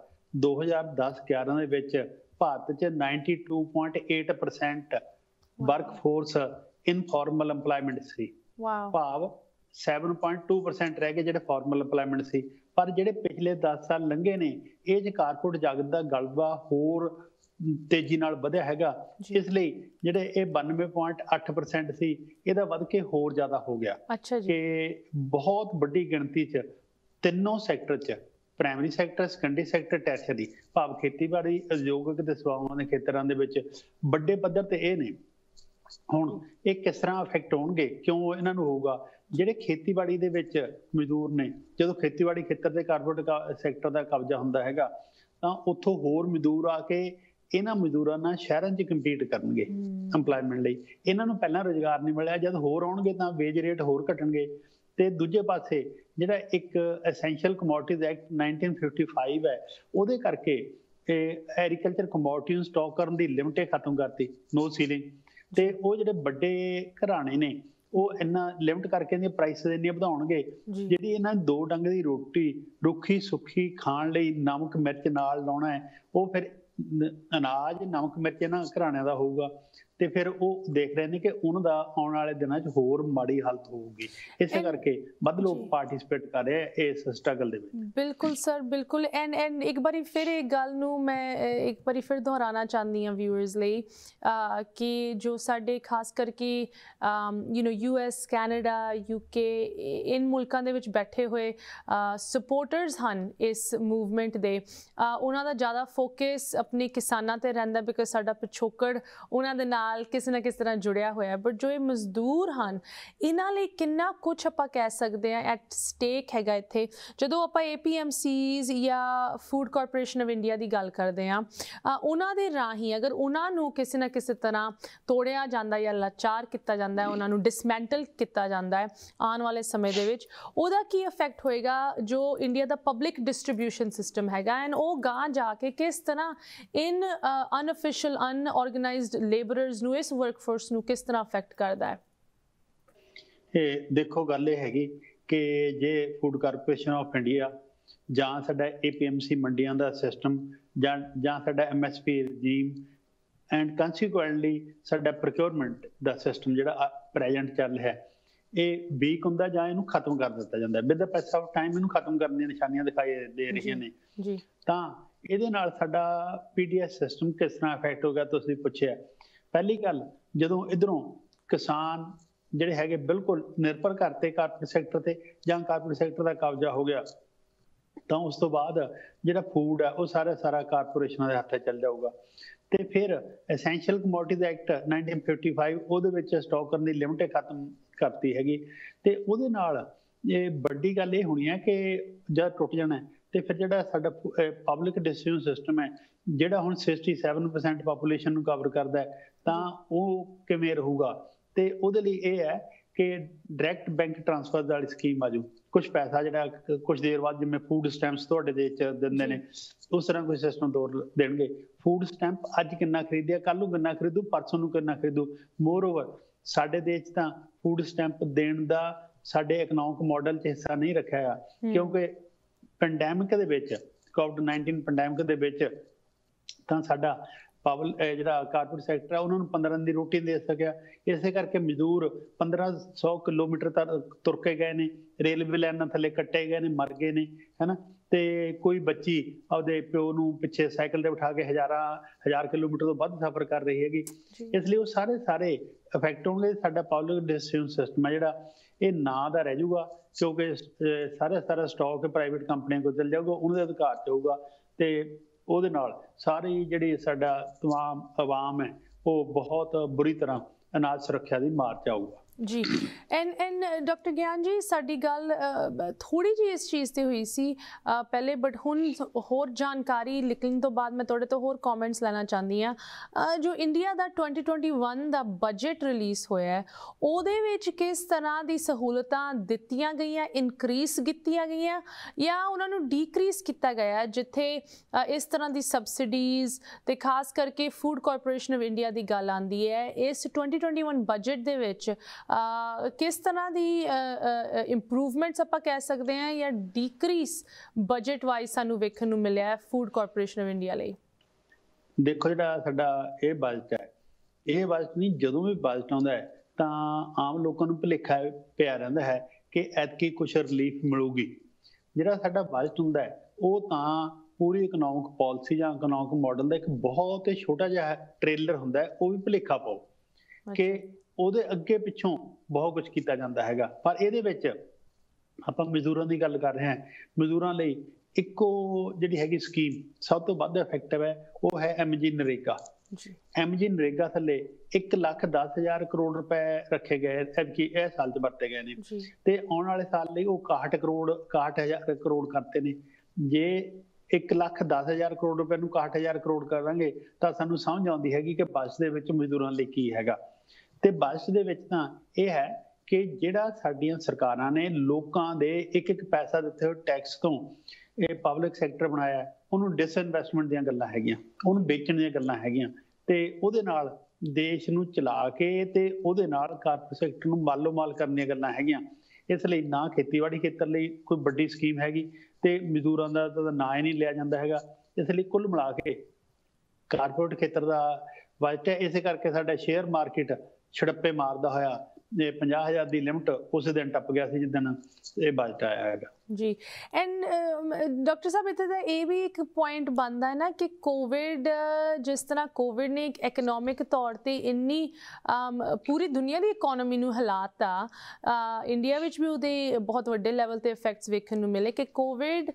2010-11 ਦੇ ਵਿੱਚ ਭਾਰਤ 'ਚ 92.8% ਵਰਕਫੋਰਸ ਇਨਫਾਰਮਲ এমਪਲੋਇਮੈਂਟ ਸੀ ਵਾਓ ਭਾਵ 7.2% ਰਹਿ ਗਏ ਜਿਹੜੇ ਫਾਰਮਲ এমਪਲੋਇਮੈਂਟ ਸੀ ਪਰ ਜਿਹੜੇ ਪਿਛਲੇ 10 ਸਾਲ ਲੰਘੇ ਨੇ ਇਹ ਚ ਕਾਰਪੋਰੇਟ ਜਗਤ ਦਾ ਗਲਬਾ ਹੋਰ ਤੇਜ਼ੀ ਨਾਲ ਵਧਿਆ ਹੈਗਾ ਇਸ ਲਈ ਜਿਹੜੇ ਇਹ 92.8% ਸੀ ਇਹਦਾ ਵੱਧ ਕੇ ਹੋਰ ਜ਼ਿਆਦਾ ਹੋ ਗਿਆ ਅੱਛਾ ਜੀ ਕਿ ਬਹੁਤ ਵੱਡੀ ਗਿਣਤੀ 'ਚ ਤਿੰਨੋਂ ਸੈਕਟਰ 'ਚ primary sector secondary sector tertiary ਭਾਵ ਖੇਤੀਬਾੜੀ ਉਦਯੋਗਿਕ ਤੇ ਸਵਾਵਾਂ ਦੇ ਖੇਤਰਾਂ ਦੇ ਵਿੱਚ ਵੱਡੇ ਪੱਧਰ ਤੇ ਇਹ ਨੇ ਹੁਣ ਇਹ ਕਿਸ ਤਰ੍ਹਾਂ ਅਫੈਕਟ ਹੋਣਗੇ ਕਿਉਂ ਇਹਨਾਂ ਨੂੰ ਹੋਊਗਾ ਜਿਹੜੇ ਖੇਤੀਬਾੜੀ ਦੇ ਵਿੱਚ ਮਜ਼ਦੂਰ ਨੇ ਜਦੋਂ ਖੇਤੀਬਾੜੀ ਖੇਤਰ ਦੇ ਕਾਰਪੋਰੇਟ ਸੈਕਟਰ ਦਾ ਕਬਜ਼ਾ ਹੁੰਦਾ ਹੈਗਾ ਤਾਂ ਉੱਥੋਂ ਹੋਰ ਮਜ਼ਦੂਰ ਆ ਕੇ ਇਹਨਾਂ ਮਜ਼ਦੂਰਾਂ ਨਾਲ ਸ਼ਹਿਰਾਂ 'ਚ ਕੰਪੀਟ ਕਰਨਗੇ ਐਮਪਲੋਇਮੈਂਟ ਲਈ ਇਹਨਾਂ ਨੂੰ ਪਹਿਲਾਂ ਰੋਜ਼ਗਾਰ ਨਹੀਂ ਮਿਲਿਆ ਜਦ ਹੋਰ ਆਉਣਗੇ ਤਾਂ ਵੇਜ ਰੇਟ ਹੋਰ ਘਟਣਗੇ ਤੇ ਦੂਜੇ ਪਾਸੇ ਜਿਹੜਾ ਇੱਕ ਐਸੈਂਸ਼ੀਅਲ ਕਮੋਡਿਟੀਜ਼ ਐਕਟ 1955 ਹੈ ਉਹਦੇ ਕਰਕੇ ਐਗਰੀਕਲਚਰ ਕਮੋਡਿਟੀ ਨੂੰ ਸਟਾਕ ਕਰਨ ਦੀ ਲਿਮਟੇ ਖਤਮ ਕਰਤੀ ਨੋ ਸੀਲਿੰਗ ਤੇ ਉਹ ਜਿਹੜੇ ਵੱਡੇ ਘਰਾਣੇ ਨੇ ਉਹ ਇੰਨਾ ਲਿਮਟ ਕਰਕੇ ਇਹਦੀਆਂ ਪ੍ਰਾਈਸ ਇੰਨੀਆਂ ਵਧਾਉਣਗੇ ਜਿਹੜੀ ਇਹਨਾਂ ਦੋ ਡੰਗ ਦੀ ਰੋਟੀ ਰੁੱਖੀ ਸੁੱਖੀ ਖਾਣ ਲਈ ਨਮਕ ਮਿਰਚ ਨਾਲ ਲਾਉਣਾ ਹੈ ਉਹ ਫਿਰ ਅਨਾਜ ਨਮਕ ਮਿਰਚ ਇਹਨਾਂ ਘਰਾਣਿਆਂ ਦਾ ਹੋਊਗਾ ਤੇ ਫਿਰ ਉਹ ਦੇਖ ਰਹੇ ਨੇ ਕਿ ਉਹਨਾਂ ਦਾ ਆਉਣ ਵਾਲੇ ਦਿਨਾਂ 'ਚ ਹੋਰ ਮਾੜੀ ਹਾਲਤ ਹੋਊਗੀ ਇਸੇ ਕਰਕੇ ਵੱਧ ਲੋਕ ਪਾਰਟਿਸਿਪੇਟ ਕਰ ਰਹੇ ਆ ਇਸ ਸਟਰਗਲ ਦੇ ਵਿੱਚ
ਬਿਲਕੁਲ ਸਰ ਬਿਲਕੁਲ ਐਂਡ ਐਂਡ ਇੱਕ ਵਾਰੀ ਫਿਰ ਇਹ ਗੱਲ ਨੂੰ ਮੈਂ ਇੱਕ ਵਾਰੀ ਫਿਰ ਦੁਹਰਾਉਣਾ ਚਾਹੁੰਦੀ ਹਾਂ ਵਿਊਅਰਸ ਲਈ ਕਿ ਜੋ ਸਾਡੇ ਖਾਸ ਕਰਕੇ ਯੂ نو ਐਸ ਕੈਨੇਡਾ ਕੇ ਇਨ ਮੁਲਕਾਂ ਦੇ ਵਿੱਚ ਬੈਠੇ ਹੋਏ ਸਪੋਰਟਰਸ ਹਨ ਇਸ ਮੂਵਮੈਂਟ ਦੇ ਉਹਨਾਂ ਦਾ ਜ਼ਿਆਦਾ ਫੋਕਸ ਆਪਣੇ ਕਿਸਾਨਾਂ ਤੇ ਰਹਿੰਦਾ ਬਿਕਾਜ਼ ਸਾਡਾ ਪਿਛੋਕੜ ਉਹਨਾਂ ਦੇ ਨਾਲ ਨਾਲ ਕਿਸੇ ਨਾ ਕਿਸ ਤਰ੍ਹਾਂ ਜੁੜਿਆ ਹੋਇਆ ਬਟ ਜੋ ਇਹ ਮਜ਼ਦੂਰ ਹਨ ਇਹਨਾਂ ਲਈ ਕਿੰਨਾ ਕੁਝ ਆਪਾਂ ਕਹਿ ਸਕਦੇ ਆ ਐਟ ਸਟੇਕ ਹੈਗਾ ਇੱਥੇ ਜਦੋਂ ਆਪਾਂ ਏਪੀਐਮਸੀਜ਼ ਜਾਂ ਫੂਡ ਕਾਰਪੋਰੇਸ਼ਨ ਆਫ ਇੰਡੀਆ ਦੀ ਗੱਲ ਕਰਦੇ ਆ ਉਹਨਾਂ ਦੇ ਰਾਹੀਂ ਅਗਰ ਉਹਨਾਂ ਨੂੰ ਕਿਸੇ ਨਾ ਕਿਸੇ ਤਰ੍ਹਾਂ ਤੋੜਿਆ ਜਾਂਦਾ ਜਾਂ ਲਾਚਾਰ ਕੀਤਾ ਜਾਂਦਾ ਹੈ ਉਹਨਾਂ ਨੂੰ ਡਿਸਮੈਂਟਲ ਕੀਤਾ ਜਾਂਦਾ ਹੈ ਆਉਣ ਵਾਲੇ ਸਮੇਂ ਦੇ ਵਿੱਚ ਉਹਦਾ ਕੀ ਇਫੈਕਟ ਹੋਏਗਾ ਜੋ ਇੰਡੀਆ ਦਾ ਪਬਲਿਕ ਡਿਸਟ੍ਰੀਬਿਊਸ਼ਨ ਸਿਸਟਮ ਹੈਗਾ ਐਂਡ ਉਹ ਗਾਂ ਜਾ ਕੇ ਕਿਸ ਤਰ੍ਹਾਂ ਇਨ ਅਨਅਫੀਸ਼ੀਅਲ ਅਨਆਰਗੇਨਾਈਜ਼ਡ ਲੇਬਰਰਸ ਚੇਂਜਸ ਨੂੰ ਇਸ ਵਰਕਫੋਰਸ ਨੂੰ ਕਿਸ ਤਰ੍ਹਾਂ ਅਫੈਕਟ ਕਰਦਾ ਹੈ
ਇਹ ਦੇਖੋ ਗੱਲ ਇਹ ਹੈਗੀ ਕਿ ਜੇ ਫੂਡ ਕਾਰਪੋਰੇਸ਼ਨ ਆਫ ਇੰਡੀਆ ਜਾਂ ਸਾਡਾ ਏਪੀਐਮਸੀ ਮੰਡੀਆਂ ਦਾ ਸਿਸਟਮ ਜਾਂ ਜਾਂ ਸਾਡਾ ਐਮਐਸਪੀ ਰਜੀਮ ਐਂਡ ਕਨਸੀਕੁਐਂਟਲੀ ਸਾਡਾ ਪ੍ਰੋਕਿਉਰਮੈਂਟ ਦਾ ਸਿਸਟਮ ਜਿਹੜਾ ਪ੍ਰੈਜ਼ੈਂਟ ਚੱਲ ਰਿਹਾ ਹੈ ਇਹ ਵੀਕ ਹੁੰਦਾ ਜਾਂ ਇਹਨੂੰ ਖਤਮ ਕਰ ਦਿੱਤਾ ਜਾਂਦਾ with the pace of time ਇਹਨੂੰ ਖਤਮ ਕਰਨ ਦੀਆਂ ਨਿਸ਼ਾਨੀਆਂ ਦਿਖਾਈ ਦੇ ਰਹੀਆਂ ਨੇ ਜੀ ਤਾਂ ਇਹਦੇ ਨਾਲ ਸਾਡਾ ਪੀਡੀਐਸ ਸਿਸਟਮ ਕਿਸ ਤਰ੍ਹਾਂ ਅਫੈਕਟ ਹੋਗਾ ਤੁਸੀਂ ਪੁੱਛਿਆ ਪਹਿਲੀ ਗੱਲ ਜਦੋਂ ਇਧਰੋਂ ਕਿਸਾਨ ਜਿਹੜੇ ਹੈਗੇ ਬਿਲਕੁਲ ਨਿਰਭਰ ਕਰਤੇ ਕਾਰਪੋਰੇਟ ਸੈਕਟਰ ਤੇ ਜਾਂ ਕਾਰਪੋਰੇਟ ਸੈਕਟਰ ਦਾ ਕਬਜ਼ਾ ਹੋ ਗਿਆ ਤਾਂ ਉਸ ਤੋਂ ਬਾਅਦ ਜਿਹੜਾ ਫੂਡ ਹੈ ਉਹ ਸਾਰਾ ਸਾਰਾ ਕਾਰਪੋਰੇਸ਼ਨਾਂ ਦੇ ਹੱਥੇ ਚੱਲ ਜਾਊਗਾ ਤੇ ਫਿਰ ਐਸੈਂਸ਼ੀਅਲ ਕਮੋਡਿਟੀਜ਼ ਐਕਟ 1955 ਉਹਦੇ ਵਿੱਚ ਸਟਾਕ ਕਰਨ ਦੀ ਲਿਮਟ ਖਤਮ ਕਰਤੀ ਹੈਗੀ ਤੇ ਉਹਦੇ ਨਾਲ ਇਹ ਵੱਡੀ ਗੱਲ ਇਹ ਹੋਣੀ ਹੈ ਕਿ ਜਦ ਟੁੱਟ ਜਾਣਾ ਤੇ ਫਿਰ ਜਿਹੜਾ ਸਾਡਾ ਪਬਲਿਕ ਡਿਸੀਜਨ ਸਿਸਟਮ ਹੈ ਜਿਹੜਾ ਹੁਣ 67% ਪੋਪੂਲੇਸ਼ਨ ਨੂੰ ਕਵਰ ਕਰਦਾ ਹੈ ਤਾਂ ਉਹ ਕਿਵੇਂ ਰਹੂਗਾ ਤੇ ਉਹਦੇ ਲਈ ਇਹ ਹੈ ਕਿ ਡਾਇਰੈਕਟ ਬੈਂਕ ਟ੍ਰਾਂਸਫਰ ਵਾਲੀ ਸਕੀਮ ਆ ਜੂ ਕੁਝ ਪੈਸਾ ਜਿਹੜਾ ਕੁਝ ਦੇਰ ਬਾਅਦ ਜਿਵੇਂ ਫੂਡ ਸਟੈਂਪਸ ਤੁਹਾਡੇ ਦੇ ਚ ਦਿੰਦੇ ਨੇ ਉਸ ਤਰ੍ਹਾਂ ਕੋਈ ਸਿਸਟਮ ਤੋਰ ਦੇਣਗੇ ਫੂਡ ਸਟੈਂਪ ਅੱਜ ਕਿੰਨਾ ਖਰੀਦਿਆ ਕੱਲ ਨੂੰ ਕਿੰਨਾ ਖਰੀਦੂ ਪਰਸੋਂ ਨੂੰ ਕਿੰਨਾ ਖਰੀਦੂ ਮੋਰ ਓਵਰ ਸਾਡੇ ਦੇਸ਼ ਤਾਂ ਫੂਡ ਸਟੈਂਪ ਦੇਣ ਦਾ ਸਾਡੇ ਇਕਨੋਮਿਕ ਮਾਡਲ 'ਚ ਹਿੱਸਾ ਨਹੀਂ ਰੱਖਿਆ ਕਿਉਂਕਿ ਪੈਂਡੈਮਿਕ ਦੇ ਵਿੱਚ ਕੋਵਿਡ 19 ਪੈਂਡੈਮਿਕ ਦੇ ਵਿੱਚ ਤਾਂ ਸਾਡਾ ਪਾਵਲ ਜਿਹੜਾ ਕਾਰਪੋਰੇਟ ਸੈਕਟਰ ਹੈ ਉਹਨਾਂ ਨੂੰ 15 ਦਿਨ ਦੀ ਰੋਟੀ ਦੇ ਸਕਿਆ ਇਸੇ ਕਰਕੇ ਮਜ਼ਦੂਰ 1500 ਕਿਲੋਮੀਟਰ ਤੱਕ ਤੁਰ ਕੇ ਗਏ ਨੇ ਰੇਲਵੇ ਲਾਈਨਾਂ ਥੱਲੇ ਕੱਟੇ ਗਏ ਨੇ ਮਰ ਗਏ ਨੇ ਹੈਨਾ ਤੇ ਕੋਈ ਬੱਚੀ ਆਪਦੇ ਪਿਓ ਨੂੰ ਪਿੱਛੇ ਸਾਈਕਲ ਤੇ ਬਿਠਾ ਕੇ ਹਜ਼ਾਰਾਂ ਹਜ਼ਾਰ ਕਿਲੋਮੀਟਰ ਤੋਂ ਵੱਧ ਸਫ਼ਰ ਕਰ ਰਹੀ ਹੈਗੀ ਇਸ ਲਈ ਉਹ ਸਾਰੇ ਸਾਰੇ ਇਫੈਕਟ ਹੋਣਗੇ ਸਾਡਾ ਪਬਲਿਕ ਡਿਸਟ੍ਰੀਬਿਊਸ਼ਨ ਸਿਸਟਮ ਹੈ ਜਿਹੜਾ ਇਹ ਨਾਂ ਦਾ ਰਹਿ ਜਾਊਗਾ ਕਿਉਂਕਿ ਸਾਰੇ ਸਾਰੇ ਸਟਾਕ ਪ੍ਰਾਈਵੇਟ ਕੰਪਨੀਆਂ ਕੋਲ ਚਲ ਜਾਊਗਾ ਉਹਨਾਂ ਦੇ ਅਧਿਕਾਰ ਚ ਹੋਊਗਾ ਤੇ ਉਹਦੇ ਨਾਲ ਸਾਰੇ ਜਿਹੜੇ ਸਾਡਾ ਤਮਾਮ ਆਵਾਮ ਹੈ ਉਹ ਬਹੁਤ ਬੁਰੀ ਤਰ੍ਹਾਂ ਅਨਾਜ ਸੁਰੱਖਿਆ ਦੀ ਮਾਰ ਚ ਆਊਗਾ
ਜੀ ਐਂਡ ਐਨ ਡਾਕਟਰ ਗਿਆਨ ਜੀ ਸਾਡੀ ਗੱਲ ਥੋੜੀ ਜੀ ਇਸ ਚੀਜ਼ ਤੇ ਹੋਈ ਸੀ ਪਹਿਲੇ ਬਟ ਹੁਣ ਹੋਰ ਜਾਣਕਾਰੀ ਲਿਖਣ ਤੋਂ ਬਾਅਦ ਮੈਂ ਤੁਹਾਡੇ ਤੋਂ ਹੋਰ ਕਮੈਂਟਸ ਲੈਣਾ ਚਾਹੁੰਦੀ ਆ ਜੋ ਇੰਡੀਆ ਦਾ 2021 ਦਾ ਬਜਟ ਰਿਲੀਜ਼ ਹੋਇਆ ਹੈ ਉਹਦੇ ਵਿੱਚ ਕਿਸ ਤਰ੍ਹਾਂ ਦੀ ਸਹੂਲਤਾਂ ਦਿੱਤੀਆਂ ਗਈਆਂ ਇਨਕਰੀਸ ਕੀਤੀਆਂ ਗਈਆਂ ਜਾਂ ਉਹਨਾਂ ਨੂੰ ਡੀਕਰੀਸ ਕੀਤਾ ਗਿਆ ਜਿੱਥੇ ਇਸ ਤਰ੍ਹਾਂ ਦੀ ਸਬਸਿਡੀਜ਼ ਤੇ ਖਾਸ ਕਰਕੇ ਫੂਡ ਕਾਰਪੋਰੇਸ਼ਨ ਆਫ ਇੰਡੀਆ ਦੀ ਗੱਲ ਆਂਦੀ ਹੈ ਇਸ 2021 ਬਜਟ ਦੇ ਵਿੱਚ ਕਿਸ ਤਰ੍ਹਾਂ ਦੀ ਇੰਪਰੂਵਮੈਂਟਸ ਆਪਾਂ ਕਹਿ ਸਕਦੇ ਹਾਂ ਜਾਂ ਡਿਕਰੀਸ ਬਜਟ ਵਾਈਜ਼ ਸਾਨੂੰ ਵੇਖਣ ਨੂੰ ਮਿਲਿਆ ਹੈ ਫੂਡ ਕਾਰਪੋਰੇਸ਼ਨ ਆਫ ਇੰਡੀਆ ਲਈ
ਦੇਖੋ ਜਿਹੜਾ ਸਾਡਾ ਇਹ ਬਜਟ ਹੈ ਇਹ ਬਜਟ ਨਹੀਂ ਜਦੋਂ ਵੀ ਬਜਟ ਆਉਂਦਾ ਹੈ ਤਾਂ ਆਮ ਲੋਕਾਂ ਨੂੰ ਭੁਲੇਖਾ ਪਿਆ ਰਹਿੰਦਾ ਹੈ ਕਿ ਐਤਕੀ ਕੁਝ ਰਿਲੀਫ ਮਿਲੂਗੀ ਜਿਹੜਾ ਸਾਡਾ ਬਜਟ ਹੁੰਦਾ ਹੈ ਉਹ ਤਾਂ ਪੂਰੀ ਇਕਨੋਮਿਕ ਪਾਲਿਸੀ ਜਾਂ ਇਕਨੋਮਿਕ ਮਾਡਲ ਦਾ ਇੱਕ ਬਹੁਤ ਹੀ ਛੋਟਾ ਜਿਹਾ ਟ੍ਰੇਲਰ ਹੁੰਦਾ ਉਹ ਵੀ ਭੁਲੇਖਾ ਪਾਓ ਕਿ ਉਹਦੇ ਅੱਗੇ ਪਿੱਛੋਂ ਬਹੁਤ ਕੁਝ ਕੀਤਾ ਜਾਂਦਾ ਹੈਗਾ ਪਰ ਇਹਦੇ ਵਿੱਚ ਆਪਾਂ ਮਜ਼ਦੂਰਾਂ ਦੀ ਗੱਲ ਕਰ ਰਹੇ ਹਾਂ ਮਜ਼ਦੂਰਾਂ ਲਈ ਇੱਕੋ ਜਿਹੜੀ ਹੈਗੀ ਸਕੀਮ ਸਭ ਤੋਂ ਵੱਧ ਇਫੈਕਟਿਵ ਹੈ ਉਹ ਹੈ ਐਮਜੀ ਨਰੇਗਾ ਜੀ ਐਮਜੀ ਨਰੇਗਾ ਥੱਲੇ 1 ਲੱਖ 10000 ਕਰੋੜ ਰੁਪਏ ਰੱਖੇ ਗਏ ਕਿ ਇਹ ਸਾਲ 'ਚ ਵਰਤੇ ਗਏ ਨੇ ਤੇ ਆਉਣ ਵਾਲੇ ਸਾਲ ਲਈ ਉਹ 61 ਕਰੋੜ 61000 ਕਰੋੜ ਕਰਤੇ ਨੇ ਜੇ 1 ਲੱਖ 10000 ਕਰੋੜ ਰੁਪਏ ਨੂੰ 61000 ਕਰੋੜ ਕਰਾਂਗੇ ਤਾਂ ਸਾਨੂੰ ਸਮਝ ਆਉਂਦੀ ਹੈਗੀ ਕਿ ਬਜਟ ਦੇ ਵਿੱਚ ਮਜ਼ਦੂਰਾਂ ਲਈ ਕੀ ਹੈਗਾ ਤੇ ਬਜਟ ਦੇ ਵਿੱਚ ਤਾਂ ਇਹ ਹੈ ਕਿ ਜਿਹੜਾ ਸਾਡੀਆਂ ਸਰਕਾਰਾਂ ਨੇ ਲੋਕਾਂ ਦੇ ਇੱਕ ਇੱਕ ਪੈਸਾ ਦਿੱਤੇ ਹੋਏ ਟੈਕਸ ਤੋਂ ਇਹ ਪਬਲਿਕ ਸੈਕਟਰ ਬਣਾਇਆ ਉਹਨੂੰ ਡਿਸਇਨਵੈਸਟਮੈਂਟ ਦੀਆਂ ਗੱਲਾਂ ਹੈਗੀਆਂ ਉਹਨੂੰ ਵੇਚਣ ਦੀਆਂ ਗੱਲਾਂ ਹੈਗੀਆਂ ਤੇ ਉਹਦੇ ਨਾਲ ਦੇਸ਼ ਨੂੰ ਚਲਾ ਕੇ ਤੇ ਉਹਦੇ ਨਾਲ ਕਾਰਪੋਰੇਟ ਸੈਕਟਰ ਨੂੰ ਮਾਲੋ-ਮਾਲ ਕਰਨ ਦੀਆਂ ਗੱਲਾਂ ਹੈਗੀਆਂ ਇਸ ਲਈ ਨਾ ਖੇਤੀਬਾੜੀ ਖੇਤਰ ਲਈ ਕੋਈ ਵੱਡੀ ਸਕੀਮ ਹੈਗੀ ਤੇ ਮਜ਼ਦੂਰਾਂ ਦਾ ਤਾਂ ਨਾਂ ਹੀ ਨਹੀਂ ਲਿਆ ਜਾਂਦਾ ਹੈਗਾ ਇਸ ਲਈ ਕੁੱਲ ਮਿਲਾ ਕੇ ਕਾਰਪੋਰੇਟ ਖੇਤਰ ਦਾ ਬਜਟ ਹੈ ਇਸੇ ਕਰਕੇ ਸਾਡਾ ਸ਼ੇਅਰ ਮਾਰਕੀਟ ਛੜੱਪੇ ਮਾਰਦਾ ਹੋਇਆ ਇਹ 50000 ਦੀ ਲਿਮਟ ਉਸੇ ਦਿਨ ਟੱਪ ਗਿਆ ਸੀ ਜਿਸ ਦਿਨ ਇਹ ਬਜਟ ਆਇਆ ਹੈਗਾ
ਜੀ ਐਂਡ ਡਾਕਟਰ ਸਾਹਿਬ ਇੱਥੇ ਤਾਂ ਇਹ ਵੀ ਇੱਕ ਪੁਆਇੰਟ ਬਣਦਾ ਹੈ ਨਾ ਕਿ ਕੋਵਿਡ ਜਿਸ ਤਰ੍ਹਾਂ ਕੋਵਿਡ ਨੇ ਇਕਨੋਮਿਕ ਤੌਰ ਤੇ ਇੰਨੀ ਪੂਰੀ ਦੁਨੀਆ ਦੀ ਇਕਨੋਮੀ ਨੂੰ ਹਲਾਤਾ ਇੰਡੀਆ ਵਿੱਚ ਵੀ ਉਹਦੇ ਬਹੁਤ ਵੱਡੇ ਲੈਵਲ ਤੇ ਇਫੈਕਟਸ ਵੇਖਣ ਨੂੰ ਮਿਲੇ ਕਿ ਕੋਵਿਡ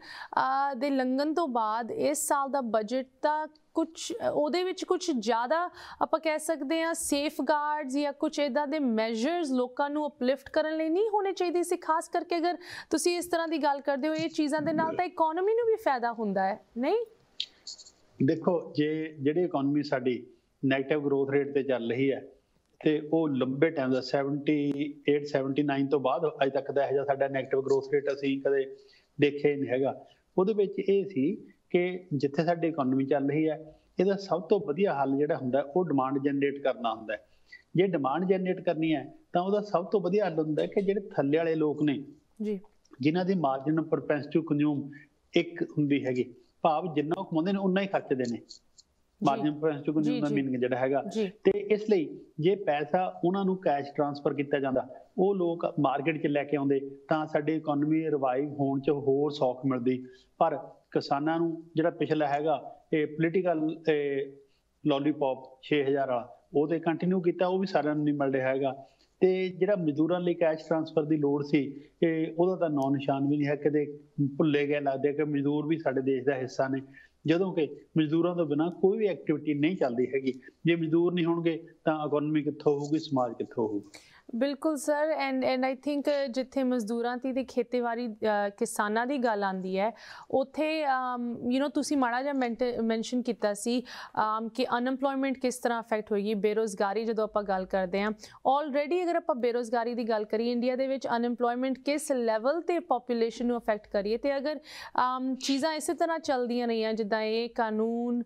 ਦੇ ਲੰਘਣ ਤੋਂ ਬਾਅਦ ਇਸ ਸਾਲ ਦਾ ਬਜਟ ਤਾਂ ਕੁਝ ਉਹਦੇ ਵਿੱਚ ਕੁਝ ਜ਼ਿਆਦਾ ਆਪਾਂ ਕਹਿ ਸਕਦੇ ਆ ਸੇਫਗਾਰਡਸ ਜਾਂ ਕੁਝ ਇਦਾਂ ਦੇ ਮੈਜਰਸ ਲੋਕਾਂ ਨੂੰ ਅਪਲਿਫਟ ਕਰਨ ਲਈ ਨਹੀਂ ਹੋਣੇ ਚਾਹੀਦੇ ਸੀ ਖਾਸ ਕਰਕੇ ਅਗਰ ਤੁਸੀਂ ਇਸ ਤਰ੍ਹਾਂ ਦੀ ਗੱਲ ਕਰਦੇ ਹੋ ਇਹ ਚੀਜ਼ਾਂ ਦੇ ਨਾਲ ਤਾਂ ਇਕਨੋਮੀ ਨੂੰ ਵੀ ਫਾਇਦਾ ਹੁੰਦਾ ਹੈ ਨਹੀਂ
ਦੇਖੋ ਜੇ ਜਿਹੜੀ ਇਕਨੋਮੀ ਸਾਡੀ ਨੈਗੇਟਿਵ ਗਰੋਥ ਰੇਟ ਤੇ ਚੱਲ ਰਹੀ ਹੈ ਤੇ ਉਹ ਲੰਬੇ ਟਾਈਮ ਦਾ 78 79 ਤੋਂ ਬਾਅਦ ਅਜੇ ਤੱਕ ਦਾ ਇਹ ਜਿਹਾ ਸਾਡਾ ਨੈਗੇਟਿਵ ਗਰੋਥ ਰੇਟ ਅਸੀਂ ਕਦੇ ਦੇਖਿਆ ਹੀ ਨਹੀਂ ਹੈਗਾ ਉਹਦੇ ਵਿੱਚ ਇਹ ਸੀ ਕਿ ਜਿੱਥੇ ਸਾਡੀ ਇਕਨੋਮੀ ਚੱਲ ਰਹੀ ਹੈ ਇਹਦਾ ਸਭ ਤੋਂ ਵਧੀਆ ਹੱਲ ਜਿਹੜਾ ਹੁੰਦਾ ਉਹ ਡਿਮਾਂਡ ਜਨਰੇਟ ਕਰਨਾ ਹੁੰਦਾ ਜੇ ਡਿਮਾਂਡ ਜਨਰੇਟ ਕਰਨੀ ਹੈ ਤਾਂ ਉਹਦਾ ਸਭ ਤੋਂ ਵਧੀਆ ਹੱਲ ਹੁੰਦਾ ਕਿ ਜਿਹੜੇ ਥੱਲੇ ਵਾਲੇ ਲੋਕ ਨੇ ਜੀ ਜਿਨ੍ਹਾਂ ਦੇ ਮਾਰਜਨ ਪਰਪੈਂਸ ਟੂ ਕੰਜ਼ੂਮ ਇੱਕ ਹੁੰਦੀ ਹੈਗੀ ਭਾਵ ਜਿੰਨਾ ਉਹ ਕਮਾਉਂਦੇ ਨੇ ਉਨਾ ਹੀ ਖਰਚਦੇ ਨੇ ਮਾਰਜਨ ਪਰਪੈਂਸ ਟੂ ਕੰਜ਼ੂਮ ਦਾ ਮੀਨਿੰਗ ਜਿਹੜਾ ਹੈਗਾ ਤੇ ਇਸ ਲਈ ਜੇ ਪੈਸਾ ਉਹਨਾਂ ਨੂੰ ਕੈਸ਼ ਟ੍ਰਾਂਸਫਰ ਕੀਤਾ ਜਾਂਦਾ ਉਹ ਲੋਕ ਮਾਰਕੀਟ 'ਚ ਲੈ ਕੇ ਆਉਂਦੇ ਤਾਂ ਸਾਡੀ ਇਕਨੋਮੀ ਰਿਵਾਈਵ ਹੋਣ 'ਚ ਹੋਰ ਸੌਖ ਮਿਲਦੀ ਪਰ ਕਿਸਾਨਾਂ ਨੂੰ ਜਿਹੜਾ ਪਿਛਲਾ ਹੈਗਾ ਇਹ ਪੋਲੀਟੀਕਲ ਲੌਲੀਪੌਪ ਲੋਲੀਪੌਪ 6000 ਵਾਲਾ ਉਹ ਤੇ ਕੰਟੀਨਿਊ ਕੀਤਾ ਉਹ ਵੀ ਸਾਰਿਆਂ ਨੂੰ ਨਹੀਂ ਮਿਲ ਰਿਹਾ ਹੈਗਾ ਤੇ ਜਿਹੜਾ ਮਜ਼ਦੂਰਾਂ ਲਈ ਕੈਸ਼ ਟ੍ਰਾਂਸਫਰ ਦੀ ਲੋੜ ਸੀ ਕਿ ਉਹਦਾ ਤਾਂ ਨੌ ਨਿਸ਼ਾਨ ਵੀ ਨਹੀਂ ਹੈ ਕਿਤੇ ਭੁੱਲੇ ਗਏ ਲੱਗਦੇ ਕਿ ਮਜ਼ਦੂਰ ਵੀ ਸਾਡੇ ਦੇਸ਼ ਦਾ ਹਿੱਸਾ ਨੇ ਜਦੋਂ ਕਿ ਮਜ਼ਦੂਰਾਂ ਤੋਂ ਬਿਨਾ ਕੋਈ ਵੀ ਐਕਟੀਵਿਟੀ ਨਹੀਂ ਚੱਲਦੀ ਹੈਗੀ ਜੇ ਮਜ਼ਦੂਰ ਨਹੀਂ ਹੋਣਗੇ ਤਾਂ ਇਕਨੋਮੀ ਕਿੱਥੋਂ ਹੋਊਗੀ ਸਮਾਜ ਕਿੱਥੋਂ ਹੋਊਗਾ
ਬਿਲਕੁਲ sir and and I think ਜਿੱਥੇ ਮਜ਼ਦੂਰਾਂ ਦੀ ਤੇ ਖੇਤੀਬਾੜੀ ਕਿਸਾਨਾਂ ਦੀ ਗੱਲ ਆਂਦੀ ਹੈ ਉਥੇ ਯੂ نو ਤੁਸੀਂ ਮਾੜਾ ਜਿਹਾ ਮੈਂਸ਼ਨ ਕੀਤਾ ਸੀ ਕਿ ਅਨਪਲੋਇਮੈਂਟ ਕਿਸ ਤਰ੍ਹਾਂ ਅਫੈਕਟ ਹੋਈ ਬੇਰੋਜ਼ਗਾਰੀ ਜਦੋਂ ਆਪਾਂ ਗੱਲ ਕਰਦੇ ਆਂ ਆਲਰੇਡੀ ਅਗਰ ਆਪਾਂ ਬੇਰੋਜ਼ਗਾਰੀ ਦੀ ਗੱਲ ਕਰੀਏ ਇੰਡੀਆ ਦੇ ਵਿੱਚ ਅਨਪਲੋਇਮੈਂਟ ਕਿਸ ਲੈਵਲ ਤੇ ਪੋਪੂਲੇਸ਼ਨ ਨੂੰ ਅਫੈਕਟ ਕਰੀਏ ਤੇ ਅਗਰ ਚੀਜ਼ਾਂ ਇਸੇ ਤਰ੍ਹਾਂ ਚੱਲਦੀਆਂ ਰਹੀਆਂ ਜਿੱਦਾਂ ਇਹ ਕਾਨੂੰਨ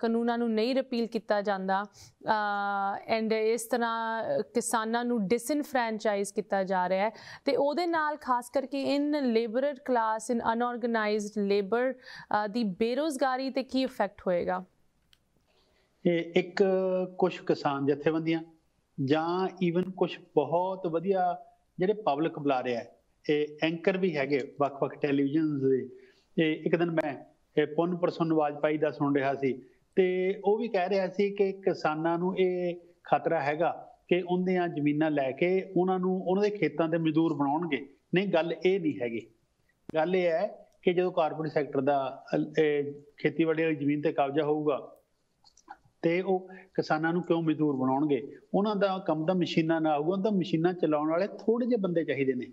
ਕਾਨੂੰਨਾਂ ਨੂੰ ਨਹੀਂ ਰਿਪੀਲ ਕੀਤਾ ਜਾਂਦਾ ਐਂਡ ਇਸ ਤਰ੍ਹਾਂ ਕਿਸਾਨਾਂ ਨੂੰ ਡਿਸਇਨਫ੍ਰੈਂਚਾਈਜ਼ ਕੀਤਾ ਜਾ ਰਿਹਾ ਹੈ ਤੇ ਉਹਦੇ ਨਾਲ ਖਾਸ ਕਰਕੇ in labourer class in unorganised labour ਦੀ ਬੇਰੋਜ਼ਗਾਰੀ ਤੇ ਕੀ ਇਫੈਕਟ ਹੋਏਗਾ
ਇਹ ਇੱਕ ਕੁਝ ਕਿਸਾਨ ਜਥੇਬੰਦੀਆਂ ਜਾਂ ਈਵਨ ਕੁਝ ਬਹੁਤ ਵਧੀਆ ਜਿਹੜੇ ਪਬਲਿਕ ਰਿਹਾ ਹੈ ਇਹ ਐਂਕਰ ਵੀ ਹੈਗੇ ਵੱਖ-ਵੱਖ ਟੈਲੀਵਿਜ਼ਨਸ ਦੇ ਇਹ ਇੱਕ ਦਿਨ ਮੈਂ ਇਹ ਪੁੰਨ ਪ੍ਰਸੰਨ ਵਾਜਪਾਈ ਦਾ ਸੁਣ ਰਿਹਾ ਸੀ ਤੇ ਉਹ ਵੀ ਕਹਿ ਰਿਹਾ ਸੀ ਕਿ ਕਿਸਾਨਾਂ ਨੂੰ ਇਹ ਖਤਰਾ ਹੈਗਾ ਕਿ ਉਹਨਾਂ ਜ਼ਮੀਨਾਂ ਲੈ ਕੇ ਉਹਨਾਂ ਨੂੰ ਉਹਨਾਂ ਦੇ ਖੇਤਾਂ ਦੇ ਮਜ਼ਦੂਰ ਬਣਾਉਣਗੇ ਨਹੀਂ ਗੱਲ ਇਹ ਨਹੀਂ ਹੈਗੀ ਗੱਲ ਇਹ ਹੈ ਕਿ ਜਦੋਂ ਕਾਰਪੋਰੇਟ ਸੈਕਟਰ ਦਾ ਖੇਤੀਬਾੜੀ ਵਾਲੀ ਜ਼ਮੀਨ ਤੇ ਕਬਜ਼ਾ ਹੋਊਗਾ ਤੇ ਉਹ ਕਿਸਾਨਾਂ ਨੂੰ ਕਿਉਂ ਮਜ਼ਦੂਰ ਬਣਾਉਣਗੇ ਉਹਨਾਂ ਦਾ ਕੰਮ ਤਾਂ ਮਸ਼ੀਨਾਂ ਨਾਲ ਆਊਗਾ ਤਾਂ ਮਸ਼ੀਨਾਂ ਚਲਾਉਣ ਵਾਲੇ ਥੋੜੇ ਜਿਹੇ ਬੰਦੇ ਚਾਹੀਦੇ ਨੇ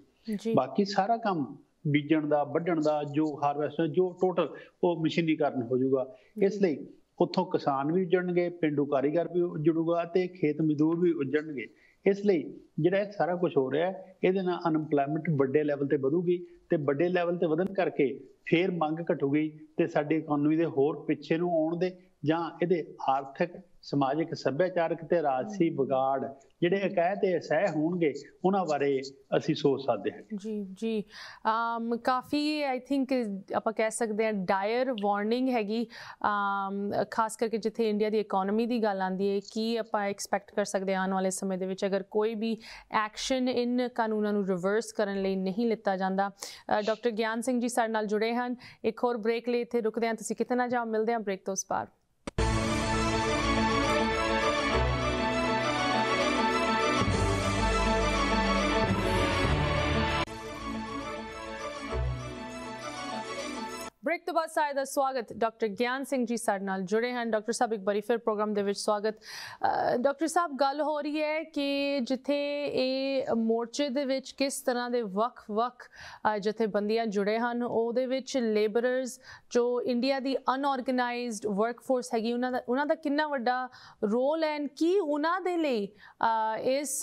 ਬਾਕੀ ਸਾਰਾ ਕੰਮ ਬੀਜਣ ਦਾ ਵੱਢਣ ਦਾ ਜੋ ਹਾਰਵੈਸਟਰ ਜੋ ਟੋਟਲ ਉਹ ਮਸ਼ੀਨੀਕਰਨ ਹੋ ਜਾਊਗਾ ਇਸ ਲਈ ਉੱਥੋਂ ਕਿਸਾਨ ਵੀ ਉੱਜਣਗੇ ਪਿੰਡੂ ਕਾਰੀਗਰ ਵੀ ਉੱਜੜੂਗਾ ਤੇ ਖੇਤ ਮਜ਼ਦੂਰ ਵੀ ਉੱਜਣਗੇ ਇਸ ਲਈ ਜਿਹੜਾ ਇਹ ਸਾਰਾ ਕੁਝ ਹੋ ਰਿਹਾ ਹੈ ਇਹਦੇ ਨਾਲ ਅਨਪਲਾਈਮੈਂਟ ਵੱਡੇ ਲੈਵਲ ਤੇ ਵਧੂਗੀ ਤੇ ਵੱਡੇ ਲੈਵਲ ਤੇ ਵਧਣ ਕਰਕੇ ਫੇਰ ਮੰਗ ਘਟੂਗੀ ਤੇ ਸਾਡੀ ਇਕਨੋਮੀ ਦੇ ਹੋਰ ਪਿੱਛੇ ਨੂੰ ਆਉਣ ਦੇ ਜਾਂ ਇਹਦੇ ਆਰਥਿਕ ਸਮਾਜਿਕ ਸੱਭਿਆਚਾਰਕ ਤੇ ਰਾਜਸੀ ਵਿਗਾੜ ਜਿਹੜੇ ਅਕਾਇ ਤੇ ਸਹਿ ਹੋਣਗੇ ਉਹਨਾਂ ਬਾਰੇ ਅਸੀਂ ਸੋਚ ਸਕਦੇ ਹਾਂ ਜੀ ਜੀ
ਅਮ ਕਾਫੀ ਆਈ ਥਿੰਕ ਆਪਾਂ ਕਹਿ ਸਕਦੇ ਹਾਂ ਡਾਇਰ ਵਾਰਨਿੰਗ ਹੈਗੀ ਅਮ ਖਾਸ ਕਰਕੇ ਜਿੱਥੇ ਇੰਡੀਆ ਦੀ ਇਕਨੋਮੀ ਦੀ ਗੱਲ ਆਂਦੀ ਹੈ ਕੀ ਆਪਾਂ ਐਕਸਪੈਕਟ ਕਰ ਸਕਦੇ ਆਉਣ ਵਾਲੇ ਸਮੇਂ ਦੇ ਵਿੱਚ ਅਗਰ ਕੋਈ ਵੀ ਐਕਸ਼ਨ ਇਨ ਕਾਨੂੰਨਾਂ ਨੂੰ ਰਿਵਰਸ ਕਰਨ ਲਈ ਨਹੀਂ ਲਿੱਤਾ ਜਾਂਦਾ ਡਾਕਟਰ ਗਿਆਨ ਸਿੰਘ ਜੀ ਸਾਡੇ ਨਾਲ ਜੁੜੇ ਹਨ ਇੱਕ ਹੋਰ ਬ੍ਰੇਕ ਲਈ ਇੱਥੇ ਰੁਕਦੇ ਹਾਂ ਤੁਸੀਂ ਕਿਤੇ ਨਾ ਜਾਓ ਮਿਲਦੇ ਹਾਂ ਬ੍ਰੇਕ ਤੋਂ ਉਸ ਪਾਰ ਬ੍ਰੇਕ ਤੋਂ ਬਾਅਦ ਸਾਇਦਾ ਸਵਾਗਤ ਡਾਕਟਰ ਗਿਆਨ ਸਿੰਘ ਜੀ ਸਾਡੇ ਨਾਲ ਜੁੜੇ ਹਨ ਡਾਕਟਰ ਸਾਹਿਬ ਇੱਕ ਵਾਰੀ ਫਿਰ ਪ੍ਰੋਗਰਾਮ ਦੇ ਵਿੱਚ ਸਵਾਗਤ ਡਾਕਟਰ ਸਾਹਿਬ ਗੱਲ ਹੋ ਰਹੀ ਹੈ ਕਿ ਜਿੱਥੇ ਇਹ ਮੋਰਚੇ ਦੇ ਵਿੱਚ ਕਿਸ ਤਰ੍ਹਾਂ ਦੇ ਵੱਖ-ਵੱਖ ਬੰਦੀਆਂ ਜੁੜੇ ਹਨ ਉਹਦੇ ਵਿੱਚ ਲੇਬਰਰਸ ਜੋ ਇੰਡੀਆ ਦੀ ਅਨਆਰਗੇਨਾਈਜ਼ਡ ਵਰਕਫੋਰਸ ਹੈਗੀ ਉਹਨਾਂ ਦਾ ਉਹਨਾਂ ਦਾ ਕਿੰਨਾ ਵੱਡਾ ਰੋਲ ਹੈ ਕੀ ਉਹਨਾਂ ਦੇ ਲਈ ਇਸ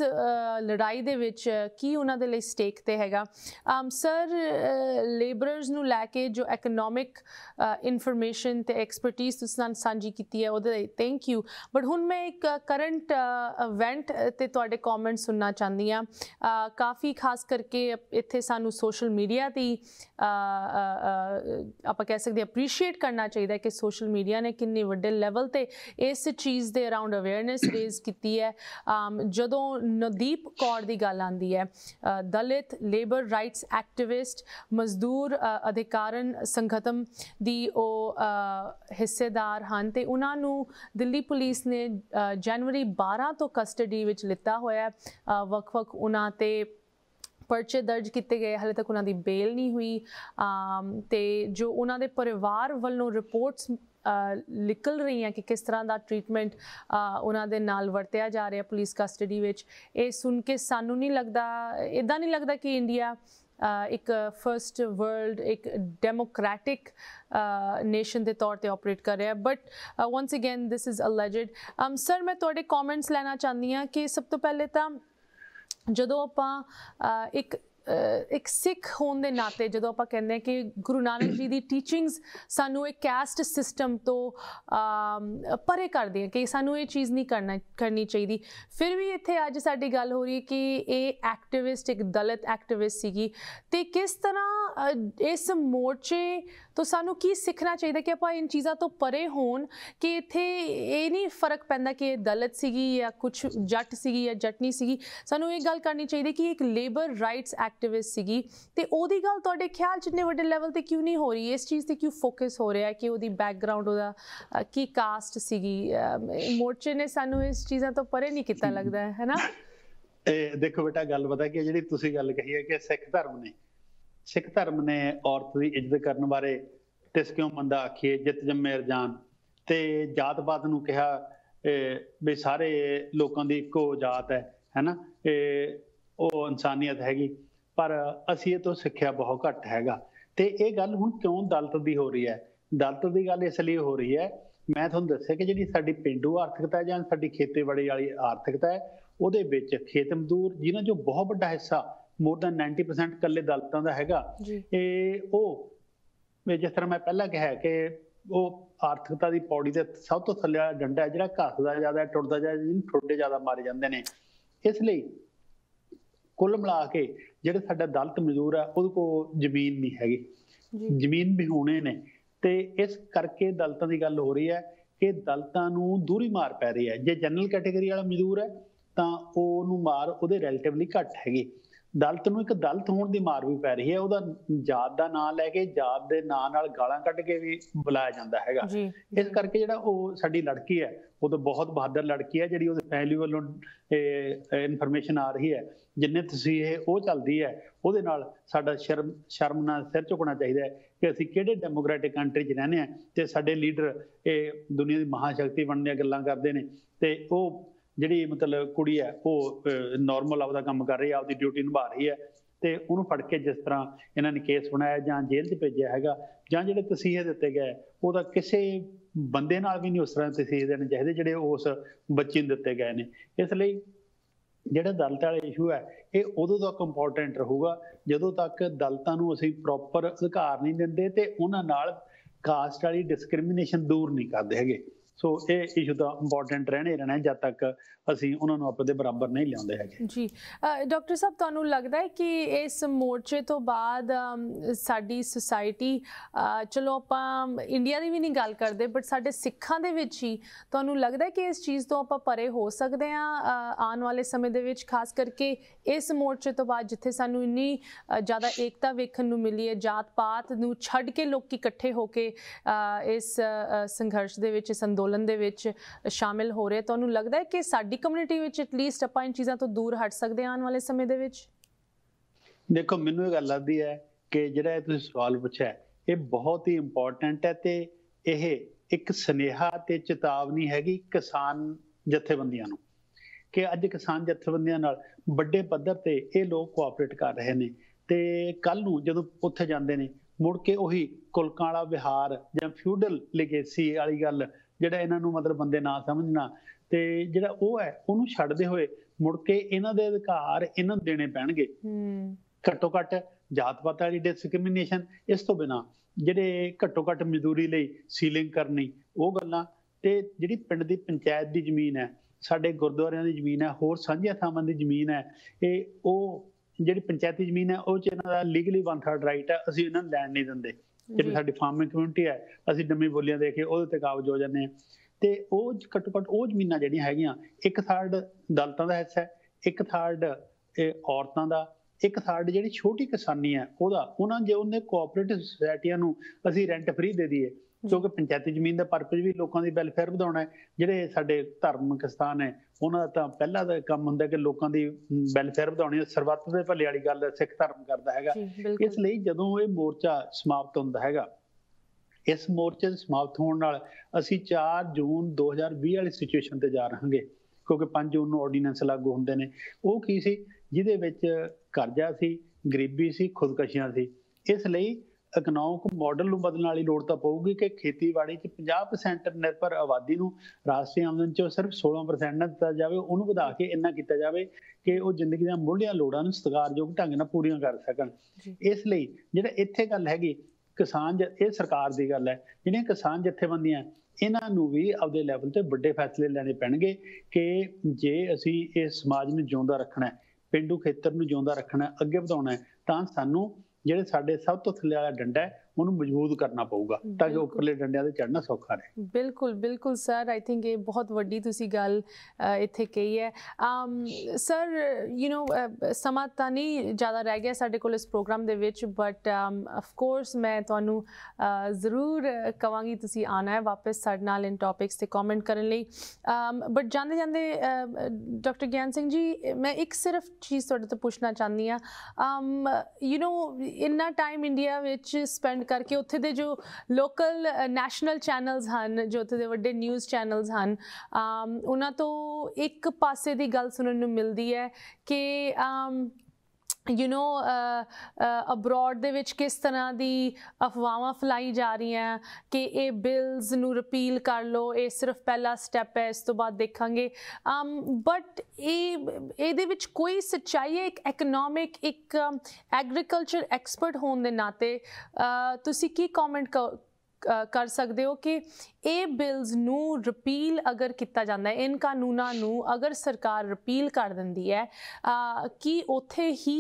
ਲੜਾਈ ਦੇ ਵਿੱਚ ਕੀ ਉਹਨਾਂ ਦੇ ਲਈ ਸਟੇਕ ਤੇ ਹੈਗਾ ਸਰ ਲੇਬਰਰਸ ਨੂੰ ਲੈ ਕੇ ਜੋ ਇਕਨੋਮਿਕ ਇਕਨੋਮਿਕ ਇਨਫੋਰਮੇਸ਼ਨ uh, ਤੇ ਐਕਸਪਰਟਿਸ ਤੁਸੀਂ ਨਾਲ ਸਾਂਝੀ ਕੀਤੀ ਹੈ ਉਹਦੇ ਲਈ ਥੈਂਕ ਯੂ ਬਟ ਹੁਣ ਮੈਂ ਇੱਕ ਕਰੰਟ uh, ਇਵੈਂਟ uh, ਤੇ ਤੁਹਾਡੇ ਕਮੈਂਟ ਸੁਣਨਾ ਚਾਹੁੰਦੀ ਆ ਕਾਫੀ ਖਾਸ ਕਰਕੇ ਇੱਥੇ ਸਾਨੂੰ ਸੋਸ਼ਲ ਮੀਡੀਆ ਦੀ ਆਪਾਂ ਕਹਿ ਸਕਦੇ ਅਪਰੀਸ਼ੀਏਟ ਕਰਨਾ ਚਾਹੀਦਾ ਕਿ ਸੋਸ਼ਲ ਮੀਡੀਆ ਨੇ ਕਿੰਨੇ ਵੱਡੇ ਲੈਵਲ ਤੇ ਇਸ ਚੀਜ਼ ਦੇ ਅਰਾਊਂਡ ਅਵੇਅਰਨੈਸ ਰੇਜ਼ ਕੀਤੀ ਹੈ ਜਦੋਂ ਨਦੀਪ ਕੌਰ ਦੀ ਗੱਲ ਆਂਦੀ ਹੈ ਦਲਿਤ ਲੇਬਰ ਰਾਈਟਸ ਐਕਟਿਵਿਸਟ ਮਜ਼ਦੂਰ ਅਧਿਕਾਰਨ ਸੰਗਠਨ ਖਤਮ ਦੀ ਉਹ ਹਿੱਸੇਦਾਰ ਹਨ ਤੇ ਉਹਨਾਂ ਨੂੰ ਦਿੱਲੀ ਪੁਲਿਸ ਨੇ ਜਨਵਰੀ 12 ਤੋਂ ਕਸਟਡੀ ਵਿੱਚ ਲਿੱਤਾ ਹੋਇਆ ਵਕ ਵਕ ਉਹਨਾਂ ਤੇ ਪਰਚੇ ਦਰਜ ਕੀਤੇ ਗਏ ਹਲੇ ਤੱਕ ਉਹਨਾਂ ਦੀ ਬੇਲ ਨਹੀਂ ਹੋਈ ਤੇ ਜੋ ਉਹਨਾਂ ਦੇ ਪਰਿਵਾਰ ਵੱਲੋਂ ਰਿਪੋਰਟਸ ਨਿਕਲ ਰਹੀਆਂ ਕਿ ਕਿਸ ਤਰ੍ਹਾਂ ਦਾ ਟ੍ਰੀਟਮੈਂਟ ਉਹਨਾਂ ਦੇ ਨਾਲ ਵਰਤਿਆ ਜਾ ਰਿਹਾ ਪੁਲਿਸ ਕਸਟਡੀ ਵਿੱਚ ਇਹ ਸੁਣ ਕੇ ਸਾਨੂੰ ਨਹੀਂ ਲੱਗਦਾ ਇਦਾਂ ਨਹੀਂ ਲੱਗਦਾ ਕਿ ਇੰਡੀਆ ਇੱਕ ਫਰਸਟ ਵਰਲਡ ਇੱਕ ਡੈਮੋਕ੍ਰੈਟਿਕ ਨੇਸ਼ਨ ਦੇ ਤੌਰ ਤੇ ਆਪਰੇਟ ਕਰ ਰਿਹਾ but once again this is alleged sir ਮੈਂ ਤੁਹਾਡੇ ਕਮੈਂਟਸ ਲੈਣਾ ਚਾਹੁੰਦੀ ਹਾਂ ਕਿ ਸਭ ਤੋਂ ਪਹਿਲੇ ਤਾਂ ਜਦੋਂ ਆਪਾਂ ਇੱਕ ਇੱਕ ਸਿੱਖ ਹੋਣ ਦੇ ਨਾਤੇ ਜਦੋਂ ਆਪਾਂ ਕਹਿੰਦੇ ਆ ਕਿ ਗੁਰੂ ਨਾਨਕ ਜੀ ਦੀ ਟੀਚਿੰਗਸ ਸਾਨੂੰ ਇੱਕ ਕਾਸਟ ਸਿਸਟਮ ਤੋਂ ਪਰੇ ਕਰਦੀ ਹੈ ਕਿ ਸਾਨੂੰ ਇਹ ਚੀਜ਼ ਨਹੀਂ ਕਰਨਾ ਕਰਨੀ ਚਾਹੀਦੀ ਫਿਰ ਵੀ ਇੱਥੇ ਅੱਜ ਸਾਡੀ ਗੱਲ ਹੋ ਰਹੀ ਹੈ ਕਿ ਇਹ ਐਕਟਿਵਿਸਟ ਇੱਕ ਦਲਿਤ ਐਕਟਿਵਿਸਟ ਸੀਗੀ ਤੇ ਕਿਸ ਤਰ੍ਹਾਂ ਇਸ ਮੋਰਚੇ ਤਾਂ ਸਾਨੂੰ ਕੀ ਸਿੱਖਣਾ ਚਾਹੀਦਾ ਕਿ ਆਪਾਂ ਇਨ ਚੀਜ਼ਾਂ ਤੋਂ ਪਰੇ ਹੋਣ ਕਿ ਇੱਥੇ ਇਹ ਨਹੀਂ ਫਰਕ ਪੈਂਦਾ ਕਿ ਇਹ ਦਲਿਤ ਸੀਗੀ ਜਾਂ ਕੁਝ ਜੱਟ ਸੀਗੀ ਜਾਂ ਜਟਨੀ ਸੀਗੀ ਸਾਨੂੰ ਇਹ ਗੱਲ ਕਰਨੀ ਚਾਹੀਦੀ ਕਿ ਇੱਕ ਲੇਬਰ ਰਾਈਟਸ ਐਕਟਿਵਿਸਟ ਸੀਗੀ ਤੇ ਉਹਦੀ ਗੱਲ ਤੁਹਾਡੇ ਖਿਆਲ ਚ ਇੰਨੇ ਵੱਡੇ ਲੈਵਲ ਤੇ ਕਿਉਂ ਨਹੀਂ ਹੋ ਰਹੀ ਇਸ ਚੀਜ਼ ਤੇ ਕਿਉਂ ਫੋਕਸ ਹੋ ਰਿਹਾ ਕਿ ਉਹਦੀ ਬੈਕਗ੍ਰਾਉਂਡ ਉਹਦਾ ਕੀ ਕਾਸਟ ਸੀਗੀ ਮੋਰਚੇ ਨੇ ਸਾਨੂੰ ਇਸ ਚੀਜ਼ਾਂ ਤੋਂ ਪਰੇ ਨਹੀਂ ਕੀਤਾ ਲੱਗਦਾ ਹੈ ਹੈਨਾ
ਇਹ ਦੇਖੋ ਬੇਟਾ ਗੱਲ ਪਤਾ ਕਿ ਜਿਹੜੀ ਤੁਸੀਂ ਗੱਲ ਕਹੀ ਹੈ ਕਿ ਸਿੱਖ ਧਰਮ ਨੇ ਸਿੱਖ ਧਰਮ ਨੇ ਔਰਤ ਦੀ ਇੱਜ਼ਤ ਕਰਨ ਬਾਰੇ ਤਿਸ ਕਿਉਂ ਮੰਦਾ ਆਖੀਏ ਜਿੱਤ ਜੰਮੇ ਅਰਜਾਨ ਤੇ ਜਾਤ-ਪਾਤ ਨੂੰ ਕਿਹਾ ਵੀ ਸਾਰੇ ਲੋਕਾਂ ਦੀ ਇੱਕੋ ਜਾਤ ਹੈ ਹੈਨਾ ਇਹ ਉਹ ਇਨਸਾਨੀਅਤ ਹੈਗੀ ਪਰ ਅਸੀਂ ਇਹ ਤੋਂ ਸਿੱਖਿਆ ਬਹੁਤ ਘੱਟ ਹੈਗਾ ਤੇ ਇਹ ਗੱਲ ਹੁਣ ਕਿਉਂ ਦਲਤ ਦੀ ਹੋ ਰਹੀ ਹੈ ਦਲਤ ਦੀ ਗੱਲ ਇਸ ਲਈ ਹੋ ਰਹੀ ਹੈ ਮੈਂ ਤੁਹਾਨੂੰ ਦੱਸਿਆ ਕਿ ਜਿਹੜੀ ਸਾਡੀ ਪਿੰਡੂ ਆਰਥਿਕਤਾ ਜਾਂ ਸਾਡੀ ਖੇਤੀਬਾੜੀ ਵਾਲੀ ਆਰਥਿਕਤਾ ਹੈ ਉਹਦੇ ਵਿੱਚ ਖੇਤ ਮਜ਼ਦੂਰ ਜਿਨ੍ਹਾਂ ਜੋ ਬਹੁਤ ਵੱਡਾ ਹਿੱਸਾ ਮੋਰ ਦਨ 90% ਕੱਲੇ ਦਲਤਾਂ ਦਾ ਹੈਗਾ ਇਹ ਉਹ ਜਿਸ ਤਰ੍ਹਾਂ ਮੈਂ ਪਹਿਲਾਂ ਕਿਹਾ ਕਿ ਉਹ ਆਰਥਿਕਤਾ ਦੀ ਪੌੜੀ ਦੇ ਸਭ ਤੋਂ ਥੱਲੇ ਵਾਲਾ ਡੰਡਾ ਹੈ ਜਿਹੜਾ ਘਸਦਾ ਜ਼ਿਆਦਾ ਟੁੱਟਦਾ ਜ਼ਿਆਦਾ ਜਿਹਨੂੰ ਠੋਡੇ ਜ਼ਿਆਦਾ ਮਾਰ ਜਾਂਦੇ ਨੇ ਇਸ ਲਈ ਕੁੱਲ ਮਿਲਾ ਕੇ ਜਿਹੜਾ ਸਾਡਾ ਦਲਤ ਮਜ਼ਦੂਰ ਆ ਉਹਦੇ ਕੋਲ ਜ਼ਮੀਨ ਨਹੀਂ ਹੈਗੀ ਜ਼ਮੀਨ ਵੀ ਹੋਣੇ ਨੇ ਤੇ ਇਸ ਕਰਕੇ ਦਲਤਾਂ ਦੀ ਗੱਲ ਹੋ ਰਹੀ ਹੈ ਕਿ ਦਲਤਾਂ ਨੂੰ ਦੂਰੀ ਮਾਰ ਪੈ ਰਹੀ ਹੈ ਜੇ ਜਨਰਲ ਕੈਟਾਗਰੀ ਵਾਲਾ ਮਜ਼ਦੂਰ ਹੈ ਤਾਂ ਉਹ ਨੂੰ ਮਾਰ ਉਹਦੇ ਰਿਲੇਟਿਵਲੀ ਘੱਟ ਹੈਗੀ ਦਲਤ ਨੂੰ ਇੱਕ ਦਲਤ ਹੋਣ ਦੀ ਮਾਰ ਵੀ ਪੈ ਰਹੀ ਹੈ ਉਹਦਾ ਜਾਤ ਦਾ ਨਾਂ ਲੈ ਕੇ ਜਾਤ ਦੇ ਨਾਂ ਨਾਲ ਗਾਲਾਂ ਕੱਢ ਕੇ ਵੀ ਬੁਲਾਇਆ ਜਾਂਦਾ ਹੈਗਾ ਇਸ ਕਰਕੇ ਜਿਹੜਾ ਉਹ ਸਾਡੀ ਲੜਕੀ ਹੈ ਉਹ ਤਾਂ ਬਹੁਤ ਬਹਾਦਰ ਲੜਕੀ ਹੈ ਜਿਹੜੀ ਉਹਦੇ ਫੈਮਿਲੀ ਵੱਲੋਂ ਇਹ ਇਨਫੋਰਮੇਸ਼ਨ ਆ ਰਹੀ ਹੈ ਜਿੰਨੇ ਤੁਸੀਂ ਇਹ ਉਹ ਚੱਲਦੀ ਹੈ ਉਹਦੇ ਨਾਲ ਸਾਡਾ ਸ਼ਰਮ ਸ਼ਰਮ ਨਾਲ ਸਿਰ ਝੁਕਣਾ ਚਾਹੀਦਾ ਹੈ ਕਿ ਅਸੀਂ ਕਿਹੜੇ ਡੈਮੋਕ੍ਰੈਟਿਕ ਕੰਟਰੀ 'ਚ ਰਹਿੰਦੇ ਆ ਤੇ ਸਾਡੇ ਲੀਡਰ ਇਹ ਦੁਨੀਆ ਦੀ ਮਹਾਸ਼ਕਤੀ ਬਣਨ ਦੀਆਂ ਗੱਲਾਂ ਕਰਦੇ ਨੇ ਤੇ ਉਹ ਜਿਹੜੀ ਮਤਲਬ ਕੁੜੀ ਹੈ ਉਹ ਨਾਰਮਲ ਆਪਦਾ ਕੰਮ ਕਰ ਰਹੀ ਹੈ ਆਪਦੀ ਡਿਊਟੀ ਨਿਭਾ ਰਹੀ ਹੈ ਤੇ ਉਹਨੂੰ ਫੜ ਕੇ ਜਿਸ ਤਰ੍ਹਾਂ ਇਹਨਾਂ ਨੇ ਕੇਸ ਬਣਾਇਆ ਜਾਂ ਜੇਲ੍ਹ 'ਚ ਭੇਜਿਆ ਹੈਗਾ ਜਾਂ ਜਿਹੜੇ ਤਸੀਹੇ ਦਿੱਤੇ ਗਏ ਉਹਦਾ ਕਿਸੇ ਬੰਦੇ ਨਾਲ ਵੀ ਨਹੀਂ ਉਸ ਤਰ੍ਹਾਂ ਤਸੀਹੇ ਦੇਣ ਚਾਹੀਦੇ ਜਿਹੜੇ ਉਸ ਬੱਚੇ ਨੂੰ ਦਿੱਤੇ ਗਏ ਨੇ ਇਸ ਲਈ ਜਿਹੜਾ ਦਲਤ ਵਾਲਾ ਇਸ਼ੂ ਹੈ ਇਹ ਉਦੋਂ ਤੱਕ ਇੰਪੋਰਟੈਂਟ ਰਹੂਗਾ ਜਦੋਂ ਤੱਕ ਦਲਤਾਂ ਨੂੰ ਅਸੀਂ ਪ੍ਰੋਪਰ ਅਧਿਕਾਰ ਨਹੀਂ ਦਿੰਦੇ ਤੇ ਉਹਨਾਂ ਨਾਲ ਕਾਸਟ ਵਾਲੀ ਡਿਸਕ੍ਰਿਮੀਨੇਸ਼ਨ ਦੂਰ ਨਹੀਂ ਕਰਦੇ ਹੈਗੇ ਸੋ ਇਹ ਇਸ਼ੂ ਦਾ ਇੰਪੋਰਟੈਂਟ ਰਹਿਣੇ ਰਹਿਣਾ ਜਦ ਤੱਕ ਅਸੀਂ ਉਹਨਾਂ ਨੂੰ ਆਪਣੇ ਦੇ ਬਰਾਬਰ ਨਹੀਂ ਲਿਆਉਂਦੇ ਹੈਗੇ
ਜੀ ਡਾਕਟਰ ਸਾਹਿਬ ਤੁਹਾਨੂੰ ਲੱਗਦਾ ਹੈ ਕਿ ਇਸ ਮੋਰਚੇ ਤੋਂ ਬਾਅਦ ਸਾਡੀ ਸੋਸਾਇਟੀ ਚਲੋ ਆਪਾਂ ਇੰਡੀਆ ਦੀ ਵੀ ਨਹੀਂ ਗੱਲ ਕਰਦੇ ਬਟ ਸਾਡੇ ਸਿੱਖਾਂ ਦੇ ਵਿੱਚ ਹੀ ਤੁਹਾਨੂੰ ਲੱਗਦਾ ਹੈ ਕਿ ਇਸ ਚੀਜ਼ ਤੋਂ ਆਪਾਂ ਪਰੇ ਹੋ ਸਕਦੇ ਆ ਆਉਣ ਵਾਲੇ ਸਮੇਂ ਦੇ ਵਿੱਚ ਖਾਸ ਕਰਕੇ ਇਸ ਮੋਰਚੇ ਤੋਂ ਬਾਅਦ ਜਿੱਥੇ ਸਾਨੂੰ ਇੰਨੀ ਜ਼ਿਆਦਾ ਏਕਤਾ ਵੇਖਣ ਨੂੰ ਮਿਲੀ ਹੈ ਜਾਤ ਪਾਤ ਨੂੰ ਛੱਡ ਕੇ ਲੋਕ ਇਕੱਠੇ ਹੋ ਕੇ ਇਸ ਸੰਘਰਸ਼ ਦੇ ਵਿੱਚ ਸੰਦੋ ਅੰਦੋਲਨ ਦੇ ਵਿੱਚ ਸ਼ਾਮਿਲ ਹੋ ਰਹੇ ਤੁਹਾਨੂੰ ਲੱਗਦਾ ਹੈ ਕਿ ਸਾਡੀ ਕਮਿਊਨਿਟੀ ਵਿੱਚ ਏਟਲੀਸਟ ਆਪਾਂ ਇਨ ਚੀਜ਼ਾਂ ਤੋਂ ਦੂਰ ਹਟ ਸਕਦੇ ਆਉਣ ਵਾਲੇ ਸਮੇਂ ਦੇ ਵਿੱਚ
ਦੇਖੋ ਮੈਨੂੰ ਇਹ ਗੱਲ ਲੱਗਦੀ ਹੈ ਕਿ ਜਿਹੜਾ ਤੁਸੀਂ ਸਵਾਲ ਪੁੱਛਿਆ ਇਹ ਬਹੁਤ ਹੀ ਇੰਪੋਰਟੈਂਟ ਹੈ ਤੇ ਇਹ ਇੱਕ ਸਨੇਹਾ ਤੇ ਚੇਤਾਵਨੀ ਹੈਗੀ ਕਿਸਾਨ ਜਥੇਬੰਦੀਆਂ ਨੂੰ ਕਿ ਅੱਜ ਕਿਸਾਨ ਜਥੇਬੰਦੀਆਂ ਨਾਲ ਵੱਡੇ ਪੱਧਰ ਤੇ ਇਹ ਲੋਕ ਕੋਆਪਰੇਟ ਕਰ ਰਹੇ ਨੇ ਤੇ ਕੱਲ ਨੂੰ ਜਦੋਂ ਉੱਥੇ ਜਾਂਦੇ ਨੇ ਮੁੜ ਕੇ ਉਹੀ ਕੁਲਕਾਂ ਵਾਲਾ ਵਿਹਾਰ ਜਾਂ ਫਿਊਡਲ ਲੈਗੇਸੀ ਵਾਲੀ ਗੱਲ ਜਿਹੜਾ ਇਹਨਾਂ ਨੂੰ ਮਤਲਬ ਬੰਦੇ ਨਾ ਸਮਝਣਾ ਤੇ ਜਿਹੜਾ ਉਹ ਹੈ ਉਹਨੂੰ ਛੱਡਦੇ ਹੋਏ ਮੁੜ ਕੇ ਇਹਨਾਂ ਦੇ ਅਧਿਕਾਰ ਇਹਨਾਂ ਨੂੰ ਦੇਣੇ ਪੈਣਗੇ ਘੱਟੋ ਘੱਟ ਜਾਤ ਪਾਤ ਵਾਲੀ ਡਿਸਕ੍ਰਿਮੀਨੇਸ਼ਨ ਇਸ ਤੋਂ ਬਿਨਾ ਜਿਹੜੇ ਘੱਟੋ ਘੱਟ ਮਜ਼ਦੂਰੀ ਲਈ ਸੀਲਿੰਗ ਕਰਨੀ ਉਹ ਗੱਲਾਂ ਤੇ ਜਿਹੜੀ ਪਿੰਡ ਦੀ ਪੰਚਾਇਤ ਦੀ ਜ਼ਮੀਨ ਹੈ ਸਾਡੇ ਗੁਰਦੁਆਰਿਆਂ ਦੀ ਜ਼ਮੀਨ ਹੈ ਹੋਰ ਸਾਂਝੀਆਂ ਥਾਵਾਂ ਦੀ ਜ਼ਮੀਨ ਹੈ ਇਹ ਉਹ ਜਿਹੜੀ ਪੰਚਾਇਤੀ ਜ਼ਮੀਨ ਹੈ ਉਹ ਚ ਇਹਨਾਂ ਦਾ ਲੀਗਲੀ 1/3 ਰਾਈਟ ਹੈ ਅਸੀਂ ਇਹਨਾਂ ਨੂੰ ਲੈਣ ਨਹੀਂ ਦਿੰਦੇ ਜਿਹੜੀ ਸਾਡੀ ਫਾਰਮਿੰਗ ਕਮਿਊਨਿਟੀ ਹੈ ਅਸੀਂ ਨਵੀਂ ਬੋਲੀਆਂ ਦੇ ਕੇ ਉਹਦੇ ਤੇ ਕਾਬਜ ਹੋ ਜਾਂਦੇ ਆ ਤੇ ਉਹ ਘੱਟੋ ਘੱਟ ਉਹ ਜ਼ਮੀਨਾਂ ਜਿਹੜੀਆਂ ਹੈਗੀਆਂ ਇੱਕ ਥਰਡ ਦਲਤਾਂ ਦਾ ਹਿੱਸਾ ਹੈ ਇੱਕ ਥਰਡ ਔਰਤਾਂ ਦਾ ਇੱਕ ਥਰਡ ਜਿਹੜੀ ਛੋਟੀ ਕਿਸਾਨੀ ਹੈ ਉਹਦਾ ਉਹਨਾਂ ਜੇ ਉਹਨੇ ਕੋਆਪਰੇਟਿਵ ਸੁਸਾਇਟੀਆਂ ਨੂੰ ਅਸੀਂ ਰੈਂਟ ਫ੍ਰੀ ਦੇ ਦਈਏ ਕਿਉਂਕਿ ਪੰਚਾਇਤੀ ਜ਼ਮੀਨ ਦਾ ਪਰਪਸ ਵੀ ਲੋਕਾਂ ਦੀ ਵੈਲਫੇਅਰ ਵਧਾਉਣਾ ਹੈ ਜਿਹੜੇ ਸਾਡੇ ਧਾਰਮਿਕ ਸਥਾਨ ਹੈ ਉਹਨਾਂ ਦਾ ਤਾਂ ਪਹਿਲਾ ਦਾ ਕੰਮ ਹੁੰਦਾ ਕਿ ਲੋਕਾਂ ਦੀ ਵੈਲਫੇਅਰ ਵਧਾਉਣੀ ਹੈ ਸਰਬੱਤ ਦੇ ਭਲੇ ਵਾਲੀ ਗੱਲ ਸਿੱਖ ਧਰਮ ਕਰਦਾ ਹੈਗਾ ਇਸ ਲਈ ਜਦੋਂ ਇਹ ਮੋਰਚਾ ਸਮਾਪਤ ਹੁੰਦਾ ਹੈਗਾ ਇਸ ਮੋਰਚੇ ਦੇ ਸਮਾਪਤ ਹੋਣ ਨਾਲ ਅਸੀਂ 4 ਜੂਨ 2020 ਵਾਲੀ ਸਿਚੁਏਸ਼ਨ ਤੇ ਜਾ ਰਹਾਂਗੇ ਕਿਉਂਕਿ 5 ਜੂਨ ਨੂੰ ਆਰਡੀਨੈਂਸ ਲਾਗੂ ਹੁੰਦੇ ਨੇ ਉਹ ਕੀ ਸੀ ਜਿਹਦੇ ਵਿੱਚ ਕਰਜ਼ਾ ਸੀ ਗਰੀਬੀ ਸੀ ਖੁਦਕਸ਼ੀਆਂ ਸੀ ਇਸ ਲਈ ਇਕਨੋਮਿਕ ਮਾਡਲ ਨੂੰ ਬਦਲਣ ਵਾਲੀ ਲੋੜ ਤਾਂ ਪਊਗੀ ਕਿ ਖੇਤੀਬਾੜੀ 'ਚ 50% ਨਿਰਭਰ ਆਬਾਦੀ ਨੂੰ ਰਾਸ਼ਟਰੀ ਆਮਦਨ 'ਚੋਂ ਸਿਰਫ 16% ਨਾ ਦਿੱਤਾ ਜਾਵੇ ਉਹਨੂੰ ਵਧਾ ਕੇ ਇੰਨਾ ਕੀਤਾ ਜਾਵੇ ਕਿ ਉਹ ਜ਼ਿੰਦਗੀ ਦੀਆਂ ਮੁੱਢਲੀਆਂ ਲੋੜਾਂ ਨੂੰ ਸਤਿਕਾਰਯੋਗ ਢੰਗ ਨਾਲ ਪੂਰੀਆਂ ਕਰ ਸਕਣ ਇਸ ਲਈ ਜਿਹੜਾ ਇੱਥੇ ਗੱਲ ਹੈਗੀ ਕਿਸਾਨ ਇਹ ਸਰਕਾਰ ਦੀ ਗੱਲ ਹੈ ਜਿਹੜੀਆਂ ਕਿਸਾਨ ਜਥੇਬੰਦੀਆਂ ਇਹਨਾਂ ਨੂੰ ਵੀ ਆਪਦੇ ਲੈਵਲ ਤੇ ਵੱਡੇ ਫੈਸਲੇ ਲੈਣੇ ਪੈਣਗੇ ਕਿ ਜੇ ਅਸੀਂ ਇਸ ਸਮਾਜ ਨੂੰ ਜਿਉਂਦਾ ਰੱਖਣਾ ਹੈ ਪਿੰਡੂ ਖੇਤਰ ਨੂੰ ਜਿਉਂਦਾ ਰੱਖਣਾ ਹੈ ਅੱਗੇ ਵਧਾਉਣਾ ਹੈ ਤਾਂ ਸਾਨੂੰ ਜਿਹੜੇ ਸਾਡੇ ਸਭ ਤੋਂ ਥੱਲੇ ਵਾਲਾ ਡੰਡਾ ਹੈ ਉਹਨੂੰ ਮਜ਼ਬੂਤ ਕਰਨਾ ਪਊਗਾ ਤਾਂ ਕਿ ਉੱਪਰਲੇ ਡੰਡਿਆਂ ਤੇ ਚੜਨਾ ਸੌਖਾ ਰਹੇ
ਬਿਲਕੁਲ ਬਿਲਕੁਲ ਸਰ ਆਈ ਥਿੰਕ ਇਹ ਬਹੁਤ ਵੱਡੀ ਤੁਸੀਂ ਗੱਲ ਇੱਥੇ ਕਹੀ ਹੈ ਅਮ ਸਰ ਯੂ نو ਸਮਾਂ ਤਾਂ ਨਹੀਂ ਜ਼ਿਆਦਾ ਰਹਿ ਗਿਆ ਸਾਡੇ ਕੋਲ ਇਸ ਪ੍ਰੋਗਰਾਮ ਦੇ ਵਿੱਚ ਬਟ ਆਫ ਕੋਰਸ ਮੈਂ ਤੁਹਾਨੂੰ ਜ਼ਰੂਰ ਕਵਾਂਗੀ ਤੁਸੀਂ ਆਣਾ ਹੈ ਵਾਪਸ ਸਾਡੇ ਨਾਲ ਇਨ ਟਾਪਿਕਸ ਤੇ ਕਮੈਂਟ ਕਰਨ ਲਈ ਅਮ ਬਟ ਜਾਂਦੇ ਜਾਂਦੇ ਡਾਕਟਰ ਗਿਆਨ ਸਿੰਘ ਜੀ ਮੈਂ ਇੱਕ ਸਿਰਫ ਚੀਜ਼ ਤੁਹਾਡੇ ਤੋਂ ਪੁੱਛਣਾ ਚਾਹੁੰਦੀ ਆ ਅਮ ਯੂ نو ਇੰਨਾ ਟਾਈਮ ਇੰਡੀਆ ਵਿੱਚ ਸਪੈਂਡ ਕਰਕੇ ਉੱਥੇ ਦੇ ਜੋ ਲੋਕਲ ਨੈਸ਼ਨਲ ਚੈਨਲਸ ਹਨ ਜੋ ਉੱਥੇ ਦੇ ਵੱਡੇ ਨਿਊਜ਼ ਚੈਨਲਸ ਹਨ ਉਹਨਾਂ ਤੋਂ ਇੱਕ ਪਾਸੇ ਦੀ ਗੱਲ ਸੁਣਨ ਨੂੰ ਮਿਲਦੀ ਹੈ ਕਿ ਯੂ نو ਅਬਰਾਡ ਦੇ ਵਿੱਚ ਕਿਸ ਤਰ੍ਹਾਂ ਦੀ ਅਫਵਾਹਾਂ ਫਲਾਈ ਜਾ ਰਹੀਆਂ ਕਿ ਇਹ ਬਿਲਸ ਨੂੰ ਰਿਪੀਲ ਕਰ ਲੋ ਇਹ ਸਿਰਫ ਪਹਿਲਾ ਸਟੈਪ ਹੈ ਇਸ ਤੋਂ ਬਾਅਦ ਦੇਖਾਂਗੇ ਅਮ um, ਬਟ ਇਹ ਇਹਦੇ ਵਿੱਚ ਕੋਈ ਸੱਚਾਈ ਹੈ ਇੱਕ ਇਕਨੋਮਿਕ ਇੱਕ ਐਗਰੀਕਲਚਰ um, ਐਕਸਪਰਟ ਹੋਣ ਦੇ ਨਾਤੇ ਤੁਸੀਂ ਕੀ ਕਮੈਂਟ ਕਰ ਸਕਦੇ ਹੋ ਕਿ ਇਹ ਬਿਲਸ ਨੂੰ ਰਿਪੀਲ ਅਗਰ ਕੀਤਾ ਜਾਂਦਾ ਹੈ ਇਨ ਕਾਨੂੰਨਾਂ ਨੂੰ ਅਗਰ ਸਰਕਾਰ ਰਿਪੀਲ ਕਰ ਦਿੰਦੀ ਹੈ ਕਿ ਉਥੇ ਹੀ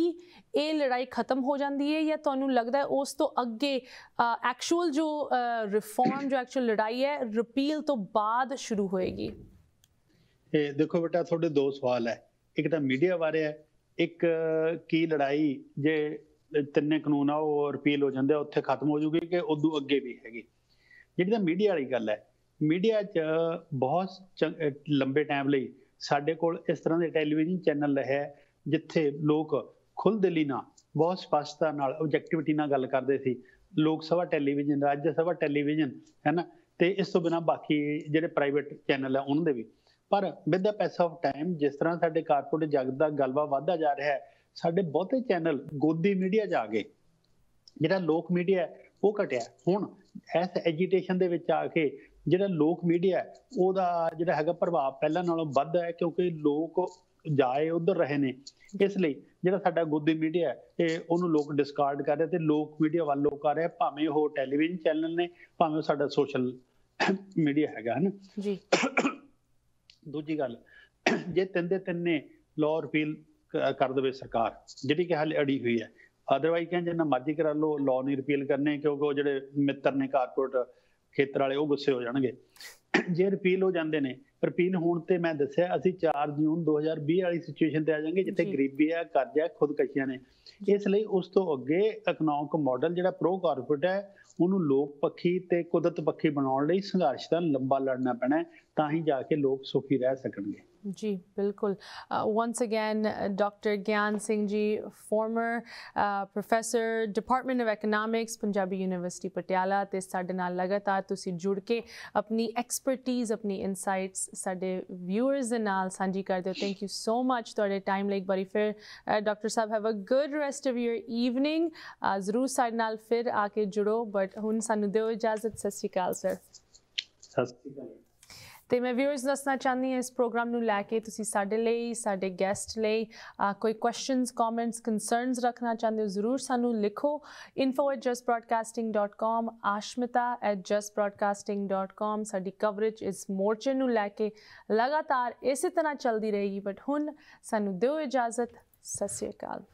ਇਹ ਲੜਾਈ ਖਤਮ ਹੋ ਜਾਂਦੀ ਹੈ ਜਾਂ ਤੁਹਾਨੂੰ ਲੱਗਦਾ ਹੈ ਉਸ ਤੋਂ ਅੱਗੇ ਐਕਚੁਅਲ ਜੋ ਰਿਫਾਰਮ ਜੋ ਐਕਚੁਅਲ ਲੜਾਈ ਹੈ ਰਿਪੀਲ
ਤੋਂ ਬਾਅਦ ਸ਼ੁਰੂ ਹੋਏਗੀ ਇਹ ਦੇਖੋ ਬੇਟਾ ਤੁਹਾਡੇ ਦੋ ਸਵਾਲ ਹੈ ਇੱਕ ਤਾਂ ਮੀਡੀਆ ਬਾਰੇ ਹੈ ਇੱਕ ਕੀ ਲੜਾਈ ਜੇ ਤਿੰਨੇ ਕਾਨੂੰਨ ਆ ਉਹ ਰਿਪੀਲ ਹੋ ਜਾਂਦੇ ਉੱਥੇ ਖਤਮ ਹੋ ਜੂਗੀ ਕਿ ਉਦੋਂ ਅੱਗੇ ਵੀ ਹੈਗੀ ਜਿਹੜੀ ਤਾਂ ਮੀਡੀਆ ਵਾਲੀ ਗੱਲ ਹੈ ਮੀਡੀਆ 'ਚ ਬਹੁਤ ਲੰਬੇ ਟਾਈਮ ਲਈ ਸਾਡੇ ਕੋਲ ਇਸ ਤਰ੍ਹਾਂ ਦੇ ਟੈਲੀਵਿਜ਼ਨ ਚੈਨਲ ਰਹੇ ਜਿੱਥੇ ਲੋਕ ਦਿਲੀ ਨਾਲ ਬਹੁਤ ਸਪਸ਼ਟਤਾ ਨਾਲ ਆਬਜੈਕਟਿਵਿਟੀ ਨਾਲ ਗੱਲ ਕਰਦੇ ਸੀ ਲੋਕ ਸਭਾ ਟੈਲੀਵਿਜ਼ਨ ਰਾਜ ਸਭਾ ਟੈਲੀਵਿਜ਼ਨ ਹੈਨਾ ਤੇ ਇਸ ਤੋਂ ਬਿਨਾ ਬਾਕੀ ਜਿਹੜੇ ਪ੍ਰਾਈਵੇਟ ਚੈਨਲ ਆ ਉਹਨਾਂ ਦੇ ਵੀ ਪਰ with the pace of time ਜਿਸ ਤਰ੍ਹਾਂ ਸਾਡੇ ਕਾਰਪੋਰੇਟ ਜਗਤ ਦਾ ਗਲਵਾ ਵਧਦਾ ਜਾ ਰਿਹਾ ਹੈ ਸਾਡੇ ਬਹੁਤੇ ਚੈਨਲ ਗੋਦੀ ਮੀਡੀਆ 'ਚ ਆ ਗਏ ਜਿਹੜਾ ਲੋਕ ਮੀਡੀਆ ਉਹ ਘਟਿਆ ਹੁਣ ਇਸ ਐਜੀਟੇਸ਼ਨ ਦੇ ਵਿੱਚ ਆ ਕੇ ਜਿਹੜਾ ਲੋਕ ਮੀਡੀਆ ਉਹਦਾ ਜਿਹੜਾ ਹੈਗਾ ਪ੍ਰਭਾਵ ਪਹਿਲਾਂ ਨਾਲੋਂ ਵੱਧ ਹੈ ਕਿਉਂਕਿ ਲੋਕ ਜਾਏ ਉਧਰ ਰਹੇ ਨੇ ਇਸ ਲਈ ਜਿਹੜਾ ਸਾਡਾ ਗੋਦੀ ਮੀਡੀਆ ਇਹ ਉਹਨੂੰ ਲੋਕ ਡਿਸਕਾਰਡ ਕਰ ਰਹੇ ਤੇ ਲੋਕ ਮੀਡੀਆ ਵੱਲ ਲੋਕ ਆ ਰਹੇ ਭਾਵੇਂ ਉਹ ਟੈਲੀਵਿਜ਼ਨ ਚੈਨਲ ਨੇ ਭਾਵੇਂ ਸਾਡਾ ਸੋਸ਼ਲ ਮੀਡੀਆ ਹੈਗਾ ਹਨ ਜੀ ਦੂਜੀ ਗੱਲ ਜੇ ਤਿੰਨ ਦੇ ਤਿੰਨੇ ਲੋਰ ਫੀਲ ਕਰ ਦਵੇ ਸਰਕਾਰ ਜਿਹੜੀ ਕਿ ਹਾਲੇ ਅੜੀ ਹੋਈ ਹੈ ਅਦਰਵਾਈਜ਼ ਕਹਿੰਦੇ ਜਿੰਨਾ ਮਰਜ਼ੀ ਕਰਾ ਲਓ ਲਾਅ ਨਹੀਂ ਰਿਪੀਲ ਕਰਨੇ ਕਿਉਂਕਿ ਉਹ ਜਿਹੜੇ ਮਿੱਤਰ ਨੇ ਕਾਰਪੋਰੇਟ ਖੇਤਰ ਵਾਲੇ ਉਹ ਗੁੱਸੇ ਹੋ ਜਾਣਗੇ ਜੇ ਰਿਪੀਲ ਹੋ ਜਾਂਦੇ ਨੇ ਰਿਪੀਲ ਹੋਣ ਤੇ ਮੈਂ ਦੱਸਿਆ ਅਸੀਂ 4 ਜੂਨ 2020 ਵਾਲੀ ਸਿਚੁਏਸ਼ਨ ਤੇ ਆ ਜਾਾਂਗੇ ਜਿੱਥੇ ਗਰੀਬੀ ਹੈ ਕਰਜ਼ਾ ਖੁਦਕਸ਼ੀਆਂ ਨੇ ਇਸ ਲਈ ਉਸ ਤੋਂ ਅੱਗੇ ਇਕਨੋਮਿਕ ਮਾਡਲ ਜਿਹੜਾ ਪ੍ਰੋ ਕਾਰਪੋਰੇਟ ਹੈ ਉਹਨੂੰ ਲੋਕ ਪੱਖੀ ਤੇ ਕੁਦਰਤ ਪੱਖੀ ਬਣਾਉਣ ਲਈ ਸੰਘਰਸ਼ ਦਾ ਲੰਬਾ ਲੜਨਾ ਪੈਣਾ ਤਾਂ ਹੀ ਜਾ ਕੇ ਲੋਕ ਸੁਖੀ ਰਹਿ ਸਕਣਗੇ
ਜੀ ਬਿਲਕੁਲ once again doctor Gyan Singh ji former professor department of economics Punjabi university Patiala ਤੇ ਸਾਡੇ ਨਾਲ ਲਗਾਤਾਰ ਤੁਸੀਂ ਜੁੜ ਕੇ ਆਪਣੀ ਐਕਸਪਰਟਿਜ਼ ਆਪਣੀ ਇਨਸਾਈਟਸ ਸਾਡੇ ਵਿਊਅਰਸ ਦੇ ਨਾਲ ਸਾਂਝੀ ਕਰਦੇ ਹੋ ਥੈਂਕ ਯੂ ਸੋ ਮੱਚ ਤੁਹਾਡੇ ਟਾਈਮ ਲਈ ਬੜੀ ਫਿਰ ਡਾਕਟਰ ਸਾਹਿਬ have a good rest of your evening ਜ਼ਰੂਰ ਸਾਡੇ ਨਾਲ ਫਿਰ ਆ ਕੇ ਜੁੜੋ ਬਟ ਹੁਣ ਸਾਨੂੰ ਦਿਓ ਇਜਾਜ਼ਤ ਸਤਿ ਸ਼੍ਰੀ ਅਕਾਲ ਸਰ ਸਤਿ ਸ਼੍ਰੀ ਅਕਾਲ ਤੇ ਮੈਂ ਵਿਊਅਰਸ ਦੱਸਣਾ ਚਾਹੁੰਦੀ ਹਾਂ ਇਸ ਪ੍ਰੋਗਰਾਮ ਨੂੰ ਲੈ ਕੇ ਤੁਸੀਂ ਸਾਡੇ ਲਈ ਸਾਡੇ ਗੈਸਟ ਲਈ ਕੋਈ ਕੁਐਸਚਨਸ ਕਮੈਂਟਸ ਕਨਸਰਨਸ ਰੱਖਣਾ ਚਾਹੁੰਦੇ ਹੋ ਜ਼ਰੂਰ ਸਾਨੂੰ ਲਿਖੋ info@justbroadcasting.com ashmita@justbroadcasting.com ਸਾਡੀ ਕਵਰੇਜ ਇਸ ਮੋਰਚੇ ਨੂੰ ਲੈ ਕੇ ਲਗਾਤਾਰ ਇਸੇ ਤਰ੍ਹਾਂ ਚੱਲਦੀ ਰਹੇਗੀ ਬਟ ਹੁਣ ਸਾਨੂੰ ਦਿਓ ਇਜਾਜ਼ਤ ਸਸੇਕਾਲ